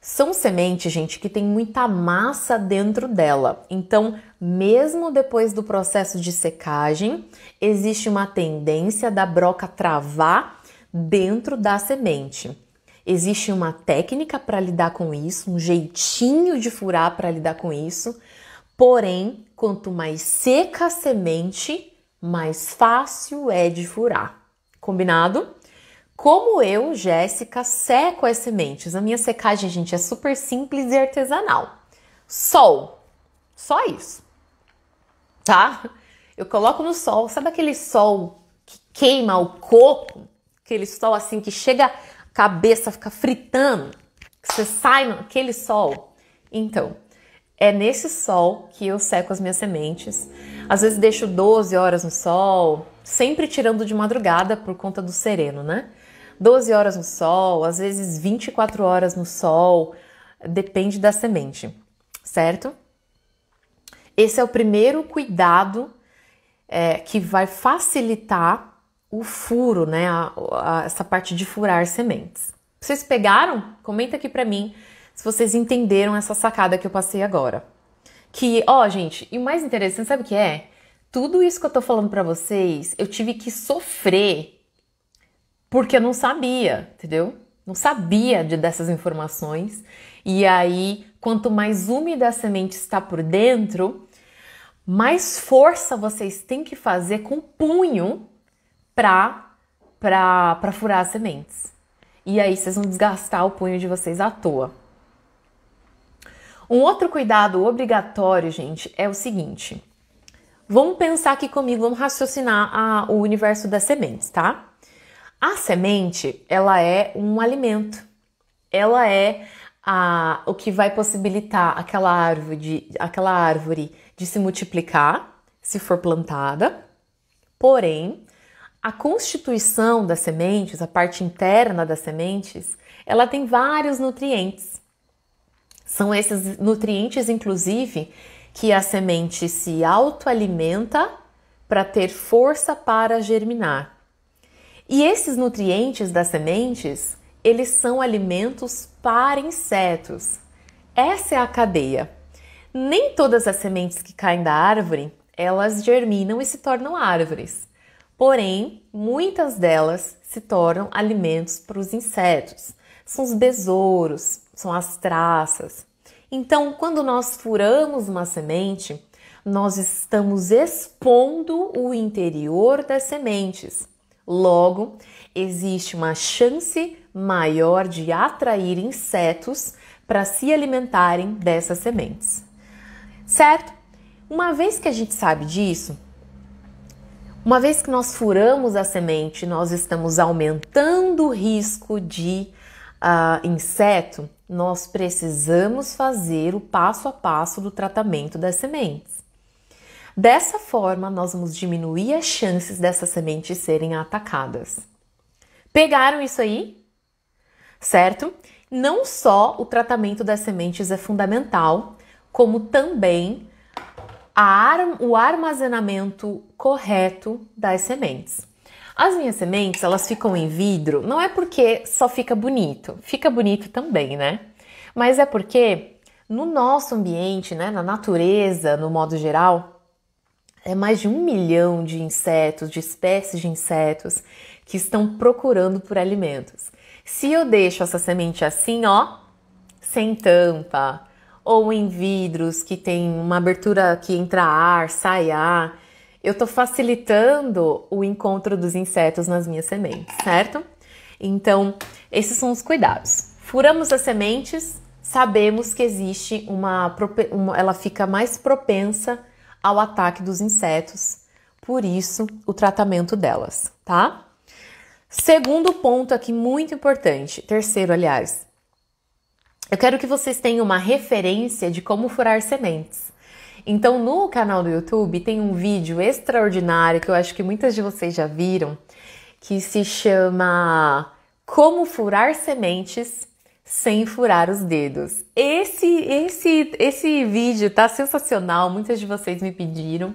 são sementes, gente, que tem muita massa dentro dela. Então, mesmo depois do processo de secagem, existe uma tendência da broca travar dentro da semente. Existe uma técnica para lidar com isso, um jeitinho de furar para lidar com isso. Porém, quanto mais seca a semente, mais fácil é de furar. Combinado? Como eu, Jéssica, seco as sementes? A minha secagem, gente, é super simples e artesanal. Sol, só isso, tá? Eu coloco no sol, sabe aquele sol que queima o coco? Aquele sol assim que chega a cabeça, fica fritando, que você sai naquele sol. Então, é nesse sol que eu seco as minhas sementes. Às vezes deixo 12 horas no sol, sempre tirando de madrugada por conta do sereno, né? 12 horas no sol, às vezes 24 horas no sol, depende da semente, certo? Esse é o primeiro cuidado é, que vai facilitar o furo, né? A, a, essa parte de furar sementes. Vocês pegaram? Comenta aqui para mim se vocês entenderam essa sacada que eu passei agora. Que, ó, gente, e o mais interessante, sabe o que é? Tudo isso que eu tô falando para vocês, eu tive que sofrer porque eu não sabia, entendeu? Não sabia de, dessas informações. E aí, quanto mais úmida a semente está por dentro, mais força vocês têm que fazer com o punho para pra, pra furar as sementes. E aí vocês vão desgastar o punho de vocês à toa. Um outro cuidado obrigatório, gente, é o seguinte. Vamos pensar aqui comigo, vamos raciocinar a, o universo das sementes, tá? A semente, ela é um alimento. Ela é a, o que vai possibilitar aquela árvore, de, aquela árvore de se multiplicar, se for plantada. Porém, a constituição das sementes, a parte interna das sementes, ela tem vários nutrientes. São esses nutrientes, inclusive, que a semente se autoalimenta para ter força para germinar. E esses nutrientes das sementes, eles são alimentos para insetos. Essa é a cadeia. Nem todas as sementes que caem da árvore, elas germinam e se tornam árvores. Porém, muitas delas se tornam alimentos para os insetos. São os besouros, são as traças. Então, quando nós furamos uma semente, nós estamos expondo o interior das sementes Logo, existe uma chance maior de atrair insetos para se alimentarem dessas sementes. Certo? Uma vez que a gente sabe disso, uma vez que nós furamos a semente, nós estamos aumentando o risco de uh, inseto, nós precisamos fazer o passo a passo do tratamento das sementes. Dessa forma, nós vamos diminuir as chances dessas sementes serem atacadas. Pegaram isso aí? Certo? Não só o tratamento das sementes é fundamental, como também ar, o armazenamento correto das sementes. As minhas sementes, elas ficam em vidro, não é porque só fica bonito, fica bonito também, né? Mas é porque no nosso ambiente, né, na natureza, no modo geral, é mais de um milhão de insetos, de espécies de insetos que estão procurando por alimentos. Se eu deixo essa semente assim, ó, sem tampa, ou em vidros que tem uma abertura que entra ar, sai ar, eu estou facilitando o encontro dos insetos nas minhas sementes, certo? Então, esses são os cuidados. Furamos as sementes, sabemos que existe uma, uma ela fica mais propensa ao ataque dos insetos, por isso o tratamento delas, tá? Segundo ponto aqui muito importante, terceiro, aliás. Eu quero que vocês tenham uma referência de como furar sementes. Então, no canal do YouTube tem um vídeo extraordinário que eu acho que muitas de vocês já viram, que se chama Como furar sementes sem furar os dedos. Esse esse esse vídeo tá sensacional, muitas de vocês me pediram.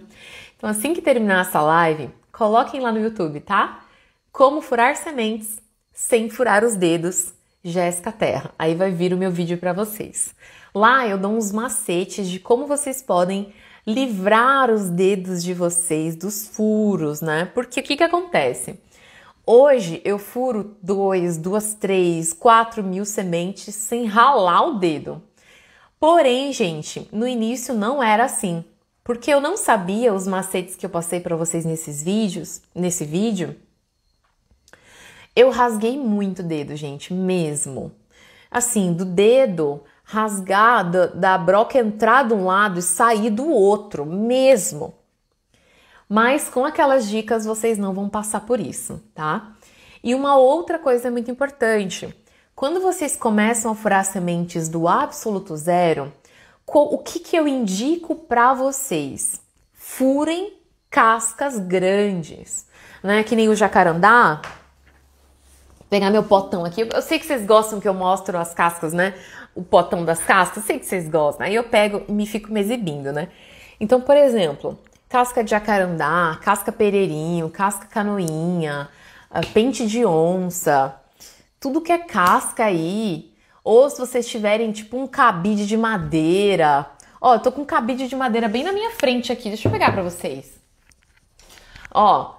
Então assim que terminar essa live, coloquem lá no YouTube, tá? Como furar sementes sem furar os dedos, Jéssica Terra. Aí vai vir o meu vídeo para vocês. Lá eu dou uns macetes de como vocês podem livrar os dedos de vocês dos furos, né? Porque o que, que acontece? Hoje eu furo dois, duas, três, quatro mil sementes sem ralar o dedo. Porém, gente, no início não era assim, porque eu não sabia os macetes que eu passei para vocês nesses vídeos, nesse vídeo. Eu rasguei muito o dedo, gente, mesmo. Assim, do dedo rasgar, da, da broca entrar de um lado e sair do outro, mesmo. Mas com aquelas dicas vocês não vão passar por isso, tá? E uma outra coisa muito importante: quando vocês começam a furar sementes do absoluto zero, o que, que eu indico para vocês? Furem cascas grandes, né? Que nem o jacarandá. Vou pegar meu potão aqui. Eu sei que vocês gostam que eu mostro as cascas, né? O potão das cascas, eu sei que vocês gostam. Aí eu pego e me fico me exibindo, né? Então, por exemplo, casca de jacarandá, casca pereirinho, casca canoinha, ah, pente de onça, tudo que é casca aí. Ou se vocês tiverem tipo um cabide de madeira. Ó, eu tô com um cabide de madeira bem na minha frente aqui, deixa eu pegar para vocês. Ó,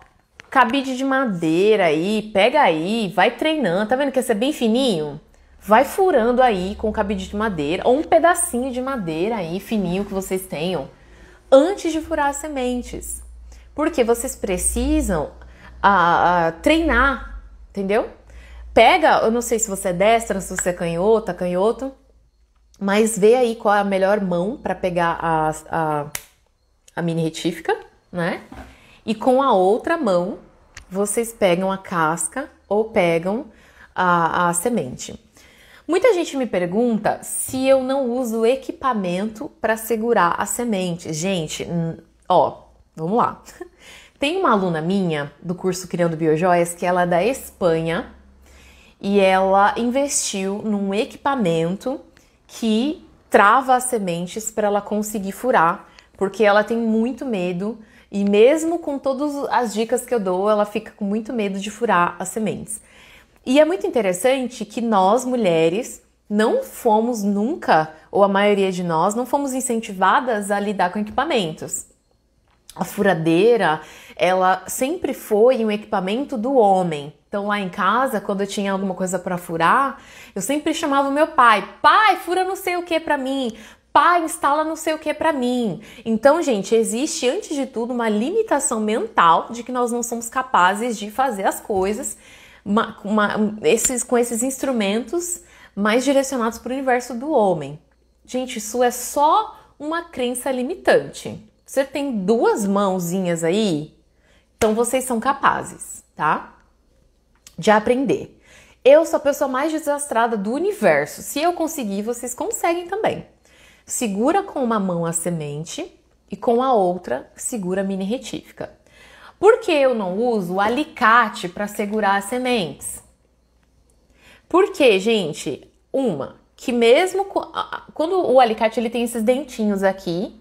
cabide de madeira aí, pega aí, vai treinando, tá vendo que esse é bem fininho? Vai furando aí com o cabide de madeira, ou um pedacinho de madeira aí, fininho que vocês tenham antes de furar as sementes. Porque vocês precisam a, a, treinar, entendeu? Pega, eu não sei se você é destra, se você é canhota, canhoto, mas vê aí qual é a melhor mão para pegar a, a, a mini retífica, né? E com a outra mão, vocês pegam a casca ou pegam a, a semente. Muita gente me pergunta se eu não uso equipamento para segurar a semente. Gente, ó, vamos lá. Tem uma aluna minha do curso Criando Biojoias que ela é da Espanha e ela investiu num equipamento que trava as sementes para ela conseguir furar, porque ela tem muito medo e mesmo com todas as dicas que eu dou, ela fica com muito medo de furar as sementes. E é muito interessante que nós, mulheres, não fomos nunca, ou a maioria de nós, não fomos incentivadas a lidar com equipamentos. A furadeira, ela sempre foi um equipamento do homem. Então lá em casa, quando eu tinha alguma coisa para furar, eu sempre chamava o meu pai: "Pai, fura não sei o que para mim. Pai, instala não sei o que para mim". Então, gente, existe antes de tudo uma limitação mental de que nós não somos capazes de fazer as coisas uma, uma, esses, com esses instrumentos mais direcionados para o universo do homem. Gente, isso é só uma crença limitante. Você tem duas mãozinhas aí, então vocês são capazes, tá? De aprender. Eu sou a pessoa mais desastrada do universo. Se eu conseguir, vocês conseguem também. Segura com uma mão a semente e com a outra segura a mini retífica. Por que eu não uso alicate para segurar as sementes? Porque, gente, uma, que mesmo quando o alicate ele tem esses dentinhos aqui,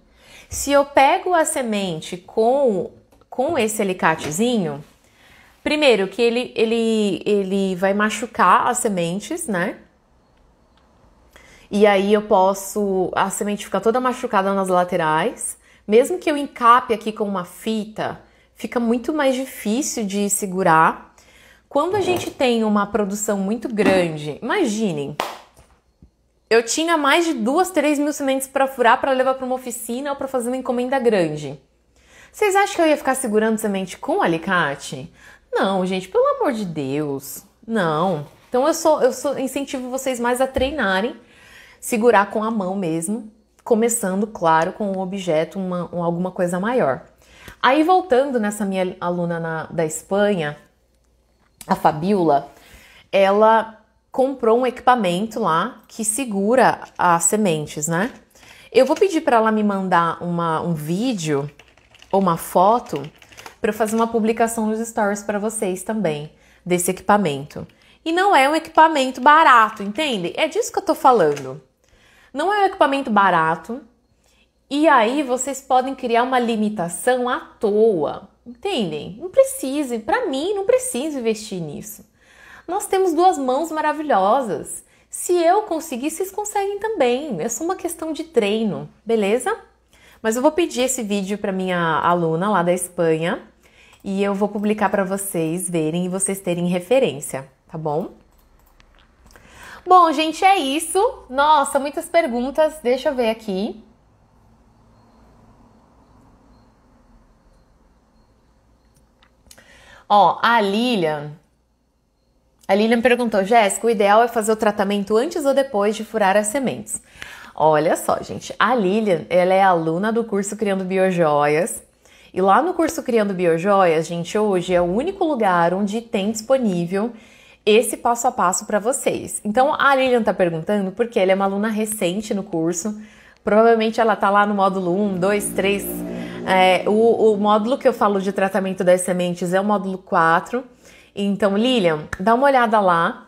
se eu pego a semente com, com esse alicatezinho, primeiro que ele, ele, ele vai machucar as sementes, né? E aí eu posso. A semente fica toda machucada nas laterais. Mesmo que eu encape aqui com uma fita, fica muito mais difícil de segurar. Quando a uhum. gente tem uma produção muito grande, imaginem, eu tinha mais de duas, três mil sementes para furar, para levar para uma oficina ou para fazer uma encomenda grande. Vocês acham que eu ia ficar segurando semente com alicate? Não, gente, pelo amor de Deus, não. Então eu sou, eu sou, incentivo vocês mais a treinarem, segurar com a mão mesmo, começando, claro, com um objeto, uma alguma coisa maior. Aí voltando nessa minha aluna na, da Espanha, a Fabiola, ela comprou um equipamento lá que segura as sementes, né? Eu vou pedir para ela me mandar uma, um vídeo ou uma foto para fazer uma publicação nos stories para vocês também desse equipamento. E não é um equipamento barato, entende? É disso que eu tô falando. Não é um equipamento barato, e aí vocês podem criar uma limitação à toa, entendem? Não precisa, para mim não preciso investir nisso. Nós temos duas mãos maravilhosas. Se eu conseguir, vocês conseguem também. É só uma questão de treino, beleza? Mas eu vou pedir esse vídeo para minha aluna lá da Espanha e eu vou publicar para vocês verem e vocês terem referência, tá bom? Bom, gente, é isso. Nossa, muitas perguntas. Deixa eu ver aqui. Ó, a Lilian. A Lilian perguntou, Jéssica, o ideal é fazer o tratamento antes ou depois de furar as sementes? Olha só, gente. A Lilian, ela é aluna do curso Criando Biojoias. E lá no curso Criando Biojoias, gente, hoje é o único lugar onde tem disponível esse passo a passo para vocês. Então a Lilian está perguntando porque ela é uma aluna recente no curso. Provavelmente ela está lá no módulo 1, 2, 3 é, o, o módulo que eu falo de tratamento das sementes é o módulo 4. Então, Lilian, dá uma olhada lá.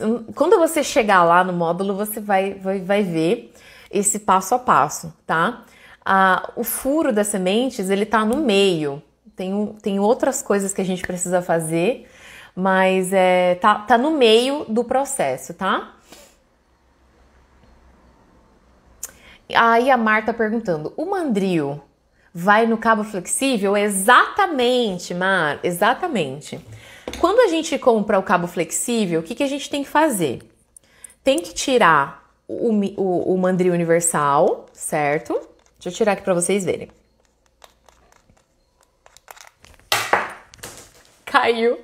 Hum, quando você chegar lá no módulo, você vai, vai, vai ver esse passo a passo, tá? Ah, o furo das sementes, ele tá no meio. Tem, tem outras coisas que a gente precisa fazer, mas é, tá, tá no meio do processo, tá? Aí a Marta perguntando: o mandril vai no cabo flexível? Exatamente, Mar, exatamente. Quando a gente compra o cabo flexível, o que, que a gente tem que fazer? Tem que tirar o, o, o mandril universal, certo? Deixa eu tirar aqui para vocês verem. Caiu.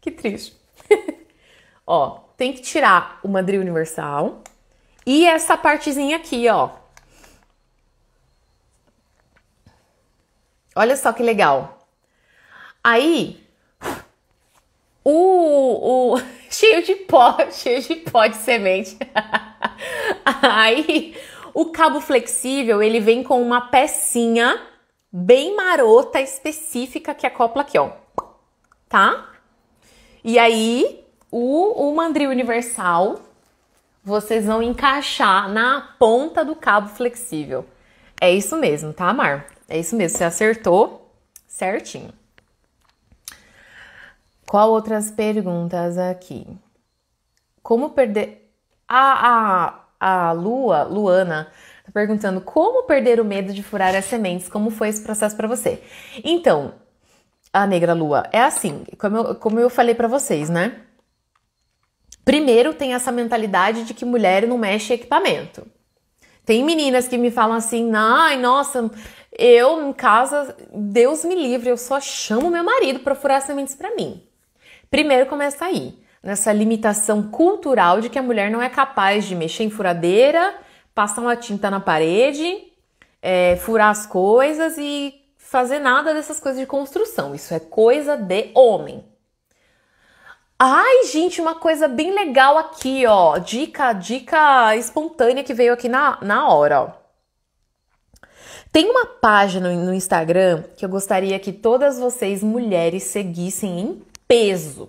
Que triste. ó, tem que tirar o mandril universal e essa partezinha aqui, ó, Olha só que legal. Aí, o, o cheio de pó, cheio de pó de semente. Aí, o cabo flexível, ele vem com uma pecinha bem marota, específica, que é acopla aqui, ó. Tá? E aí, o, o mandril universal, vocês vão encaixar na ponta do cabo flexível. É isso mesmo, tá, Mar? É isso mesmo, você acertou certinho. Qual outras perguntas aqui? Como perder. a a, a Lua, Luana, tá perguntando como perder o medo de furar as sementes, como foi esse processo para você? Então, a Negra Lua, é assim, como eu, como eu falei para vocês, né? Primeiro, tem essa mentalidade de que mulher não mexe equipamento. Tem meninas que me falam assim, ai, nossa, eu, em casa, Deus me livre, eu só chamo meu marido para furar sementes para mim. Primeiro começa aí, nessa limitação cultural de que a mulher não é capaz de mexer em furadeira, passar uma tinta na parede, é, furar as coisas e fazer nada dessas coisas de construção. Isso é coisa de homem. Ai, gente, uma coisa bem legal aqui, ó. Dica, dica espontânea que veio aqui na, na hora, ó. Tem uma página no Instagram que eu gostaria que todas vocês mulheres seguissem em peso.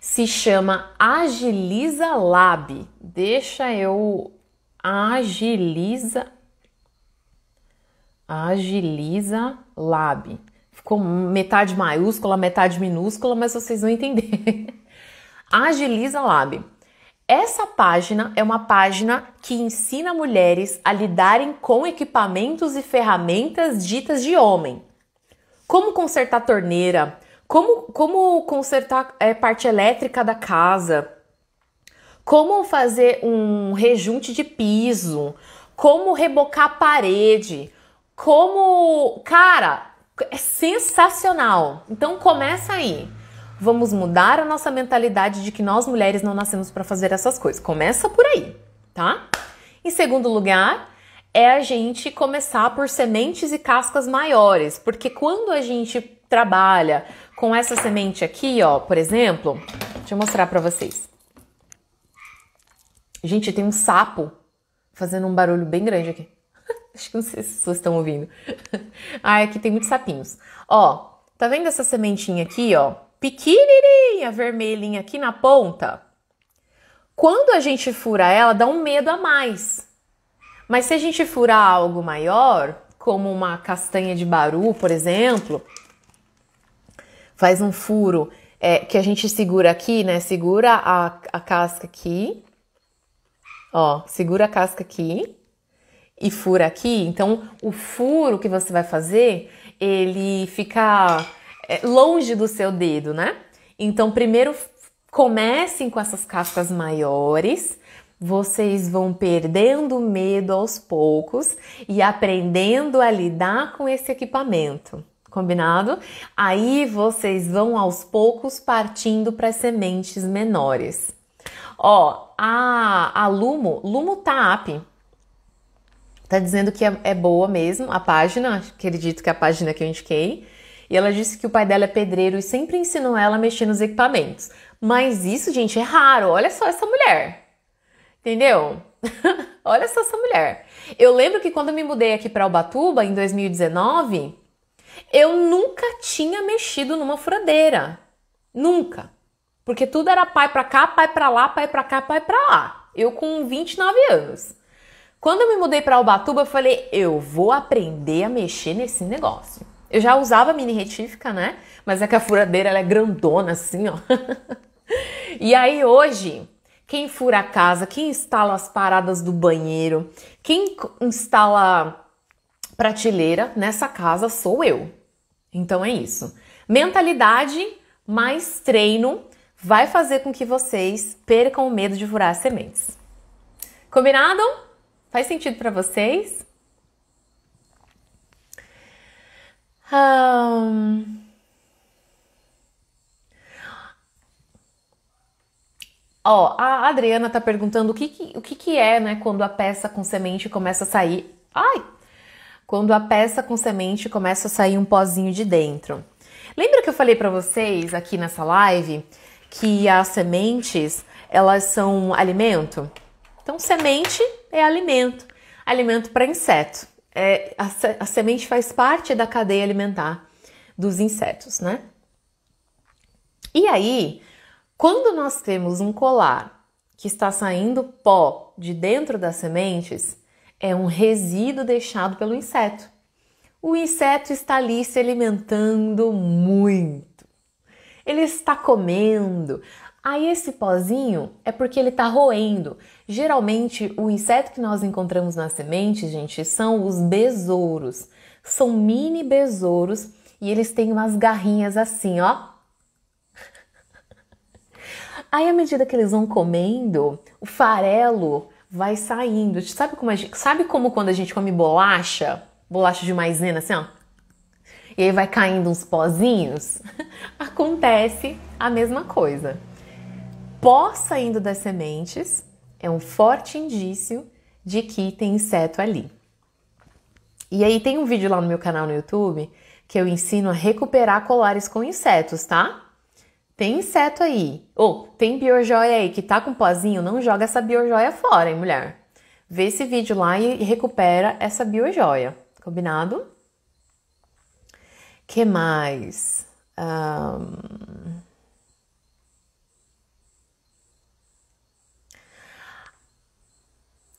Se chama Agiliza Lab. Deixa eu agiliza agiliza lab. Ficou metade maiúscula, metade minúscula, mas vocês vão entender. agiliza lab. Essa página é uma página que ensina mulheres a lidarem com equipamentos e ferramentas ditas de homem. Como consertar torneira, como, como consertar é, parte elétrica da casa, como fazer um rejunte de piso, como rebocar a parede, como. Cara, é sensacional! Então começa aí vamos mudar a nossa mentalidade de que nós mulheres não nascemos para fazer essas coisas. Começa por aí, tá? Em segundo lugar, é a gente começar por sementes e cascas maiores, porque quando a gente trabalha com essa semente aqui, ó, por exemplo, deixa eu mostrar para vocês. Gente, tem um sapo fazendo um barulho bem grande aqui. Acho que não sei se vocês estão ouvindo. ah, aqui tem muitos sapinhos. Ó, tá vendo essa sementinha aqui, ó? pequenininha, vermelhinha aqui na ponta, quando a gente fura ela, dá um medo a mais. Mas se a gente furar algo maior, como uma castanha de baru, por exemplo, faz um furo é, que a gente segura aqui, né? Segura a, a casca aqui, ó, segura a casca aqui e fura aqui. Então, o furo que você vai fazer, ele fica é, longe do seu dedo, né? Então, primeiro comecem com essas cascas maiores. Vocês vão perdendo medo aos poucos e aprendendo a lidar com esse equipamento. Combinado? Aí vocês vão aos poucos partindo para sementes menores. Ó, a, a Lumo, Lumo Tap, tá dizendo que é, é boa mesmo a página, acredito que é a página que eu indiquei. E ela disse que o pai dela é pedreiro e sempre ensinou ela a mexer nos equipamentos. Mas isso, gente, é raro. Olha só essa mulher. Entendeu? Olha só essa mulher. Eu lembro que quando eu me mudei aqui para Ubatuba em 2019, eu nunca tinha mexido numa furadeira. Nunca. Porque tudo era pai para cá, pai para lá, pai para cá, pai para lá. Eu com 29 anos. Quando eu me mudei para Ubatuba, eu falei: "Eu vou aprender a mexer nesse negócio". Eu já usava mini retífica, né? Mas é que a furadeira é grandona assim, ó. e aí hoje, quem fura a casa, quem instala as paradas do banheiro, quem instala prateleira nessa casa sou eu. Então é isso. Mentalidade mais treino vai fazer com que vocês percam o medo de furar as sementes. Combinado? Faz sentido para vocês? Um... Ó, a Adriana tá perguntando o que, que o que, que é, né, quando a peça com semente começa a sair. Ai! Quando a peça com semente começa a sair um pozinho de dentro. Lembra que eu falei para vocês aqui nessa live que as sementes, elas são alimento? Então, semente é alimento, alimento para inseto é, a, a semente faz parte da cadeia alimentar dos insetos, né? E aí, quando nós temos um colar que está saindo pó de dentro das sementes, é um resíduo deixado pelo inseto. O inseto está ali se alimentando muito. Ele está comendo, Aí esse pozinho é porque ele está roendo. Geralmente o inseto que nós encontramos na semente, gente, são os besouros. São mini besouros e eles têm umas garrinhas assim, ó, Aí, à medida que eles vão comendo, o farelo vai saindo. Sabe como, gente, sabe como quando a gente come bolacha? Bolacha de maisena, assim, ó. E aí vai caindo uns pozinhos? Acontece a mesma coisa pó saindo das sementes é um forte indício de que tem inseto ali. E aí tem um vídeo lá no meu canal no YouTube que eu ensino a recuperar colares com insetos, tá? Tem inseto aí, ou oh, tem biojoia aí que tá com pozinho, não joga essa biojoia fora, hein, mulher? Vê esse vídeo lá e recupera essa biojoia, combinado? Que mais? Um...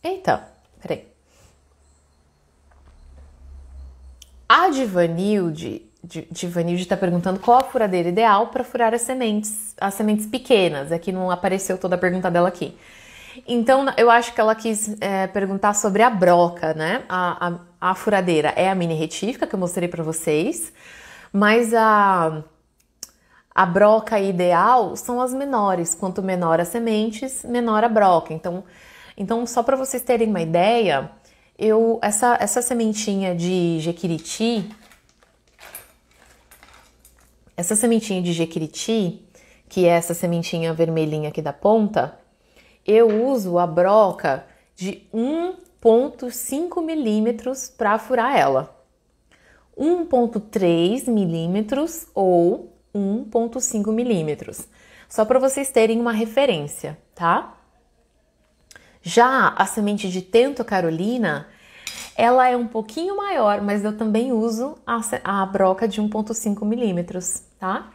Então, peraí. A Divanilde, Divanilde está perguntando qual a furadeira ideal para furar as sementes, as sementes pequenas. Aqui é não apareceu toda a pergunta dela aqui. Então, eu acho que ela quis é, perguntar sobre a broca, né? A, a, a, furadeira é a mini retífica que eu mostrei para vocês, mas a, a broca ideal são as menores. Quanto menor as sementes, menor a broca. Então, então, só para vocês terem uma ideia, eu essa, essa sementinha de jequiriti, essa sementinha de jequiriti, que é essa sementinha vermelhinha aqui da ponta, eu uso a broca de 1,5 milímetros para furar ela. 1,3 milímetros ou 1,5 milímetros. Só para vocês terem uma referência, tá? Já a semente de Tento Carolina, ela é um pouquinho maior, mas eu também uso a, a broca de 1.5 milímetros, tá?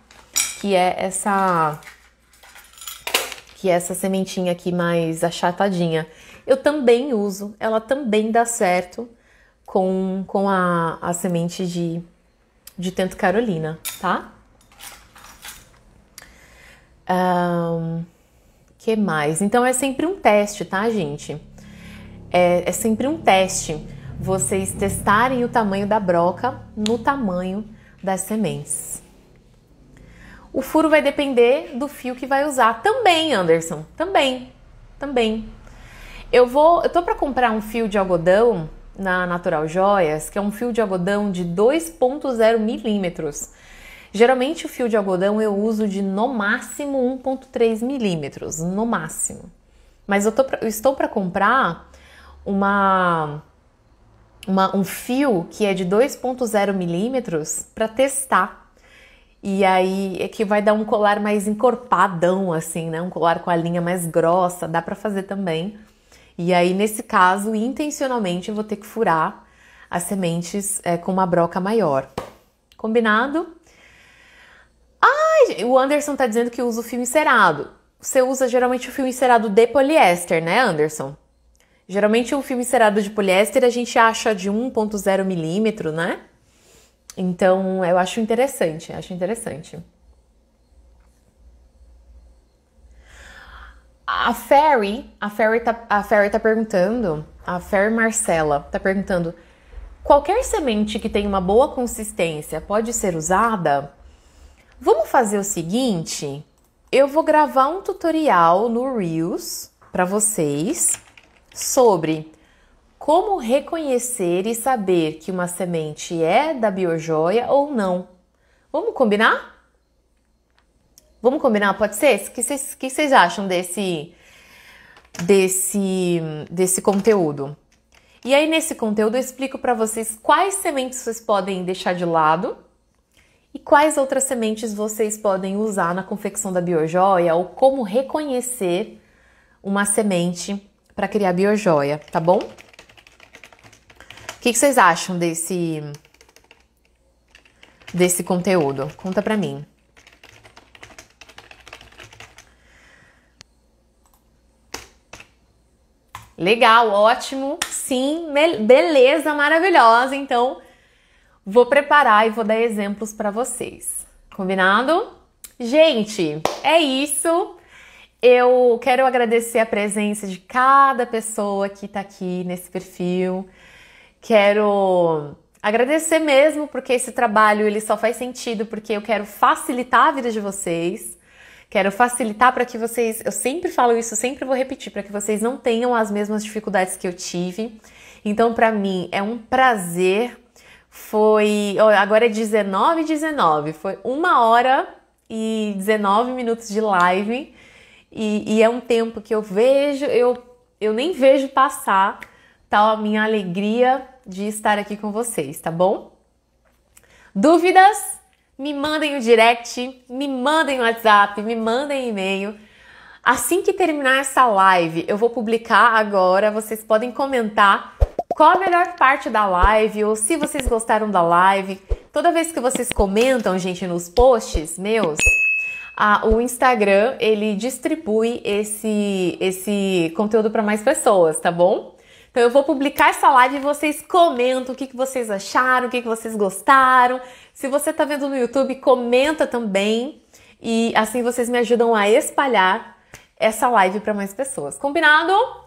Que é essa que é essa sementinha aqui mais achatadinha. Eu também uso, ela também dá certo com, com a, a semente de, de Tento Carolina, tá? Um que mais? Então é sempre um teste, tá, gente? É, é sempre um teste vocês testarem o tamanho da broca no tamanho das sementes. O furo vai depender do fio que vai usar também, Anderson. Também, também. Eu vou, eu tô para comprar um fio de algodão na Natural Joias, que é um fio de algodão de 2.0 milímetros. Geralmente o fio de algodão eu uso de no máximo 1.3 milímetros, no máximo. Mas eu, pra, eu estou para comprar uma, uma, um fio que é de 2.0 milímetros para testar. E aí é que vai dar um colar mais encorpadão, assim, né? Um colar com a linha mais grossa, dá para fazer também. E aí, nesse caso, intencionalmente eu vou ter que furar as sementes é, com uma broca maior. Combinado? Ai, o Anderson tá dizendo que usa o filme encerado. Você usa geralmente o filme encerado de poliéster, né, Anderson? Geralmente o um cerado encerado de poliéster a gente acha de 1.0 milímetro, né? Então eu acho interessante, acho interessante. A Ferry, a Ferry tá, a Ferry tá perguntando, a Ferry Marcela tá perguntando, qualquer semente que tem uma boa consistência pode ser usada? Vamos fazer o seguinte, eu vou gravar um tutorial no Reels para vocês sobre como reconhecer e saber que uma semente é da biojoia ou não. Vamos combinar? Vamos combinar, pode ser? O que vocês, que vocês acham desse, desse, desse conteúdo? E aí, nesse conteúdo, eu explico para vocês quais sementes vocês podem deixar de lado e quais outras sementes vocês podem usar na confecção da biojoia ou como reconhecer uma semente para criar biojoia, tá bom? O que, que vocês acham desse desse conteúdo? Conta pra mim. Legal, ótimo. Sim, beleza, maravilhosa. Então, Vou preparar e vou dar exemplos para vocês. Combinado? Gente, é isso. Eu quero agradecer a presença de cada pessoa que está aqui nesse perfil. Quero agradecer mesmo porque esse trabalho ele só faz sentido porque eu quero facilitar a vida de vocês. Quero facilitar para que vocês, eu sempre falo isso, sempre vou repetir, para que vocês não tenham as mesmas dificuldades que eu tive. Então, para mim é um prazer foi. Agora é 19 19 Foi uma hora e 19 minutos de live. E, e, é um tempo que eu vejo, eu, eu nem vejo passar tal a minha alegria de estar aqui com vocês, tá bom? Dúvidas? Me mandem o direct, me mandem o WhatsApp, me mandem e-mail. Assim que terminar essa live, eu vou publicar agora, vocês podem comentar qual a melhor parte da live ou se vocês gostaram da live. Toda vez que vocês comentam, gente, nos posts meus, a, o Instagram ele distribui esse esse conteúdo para mais pessoas, tá bom? Então eu vou publicar essa live e vocês comentam o que, que vocês acharam, o que, que vocês gostaram. Se você está vendo no YouTube, comenta também e assim vocês me ajudam a espalhar essa live para mais pessoas. Combinado?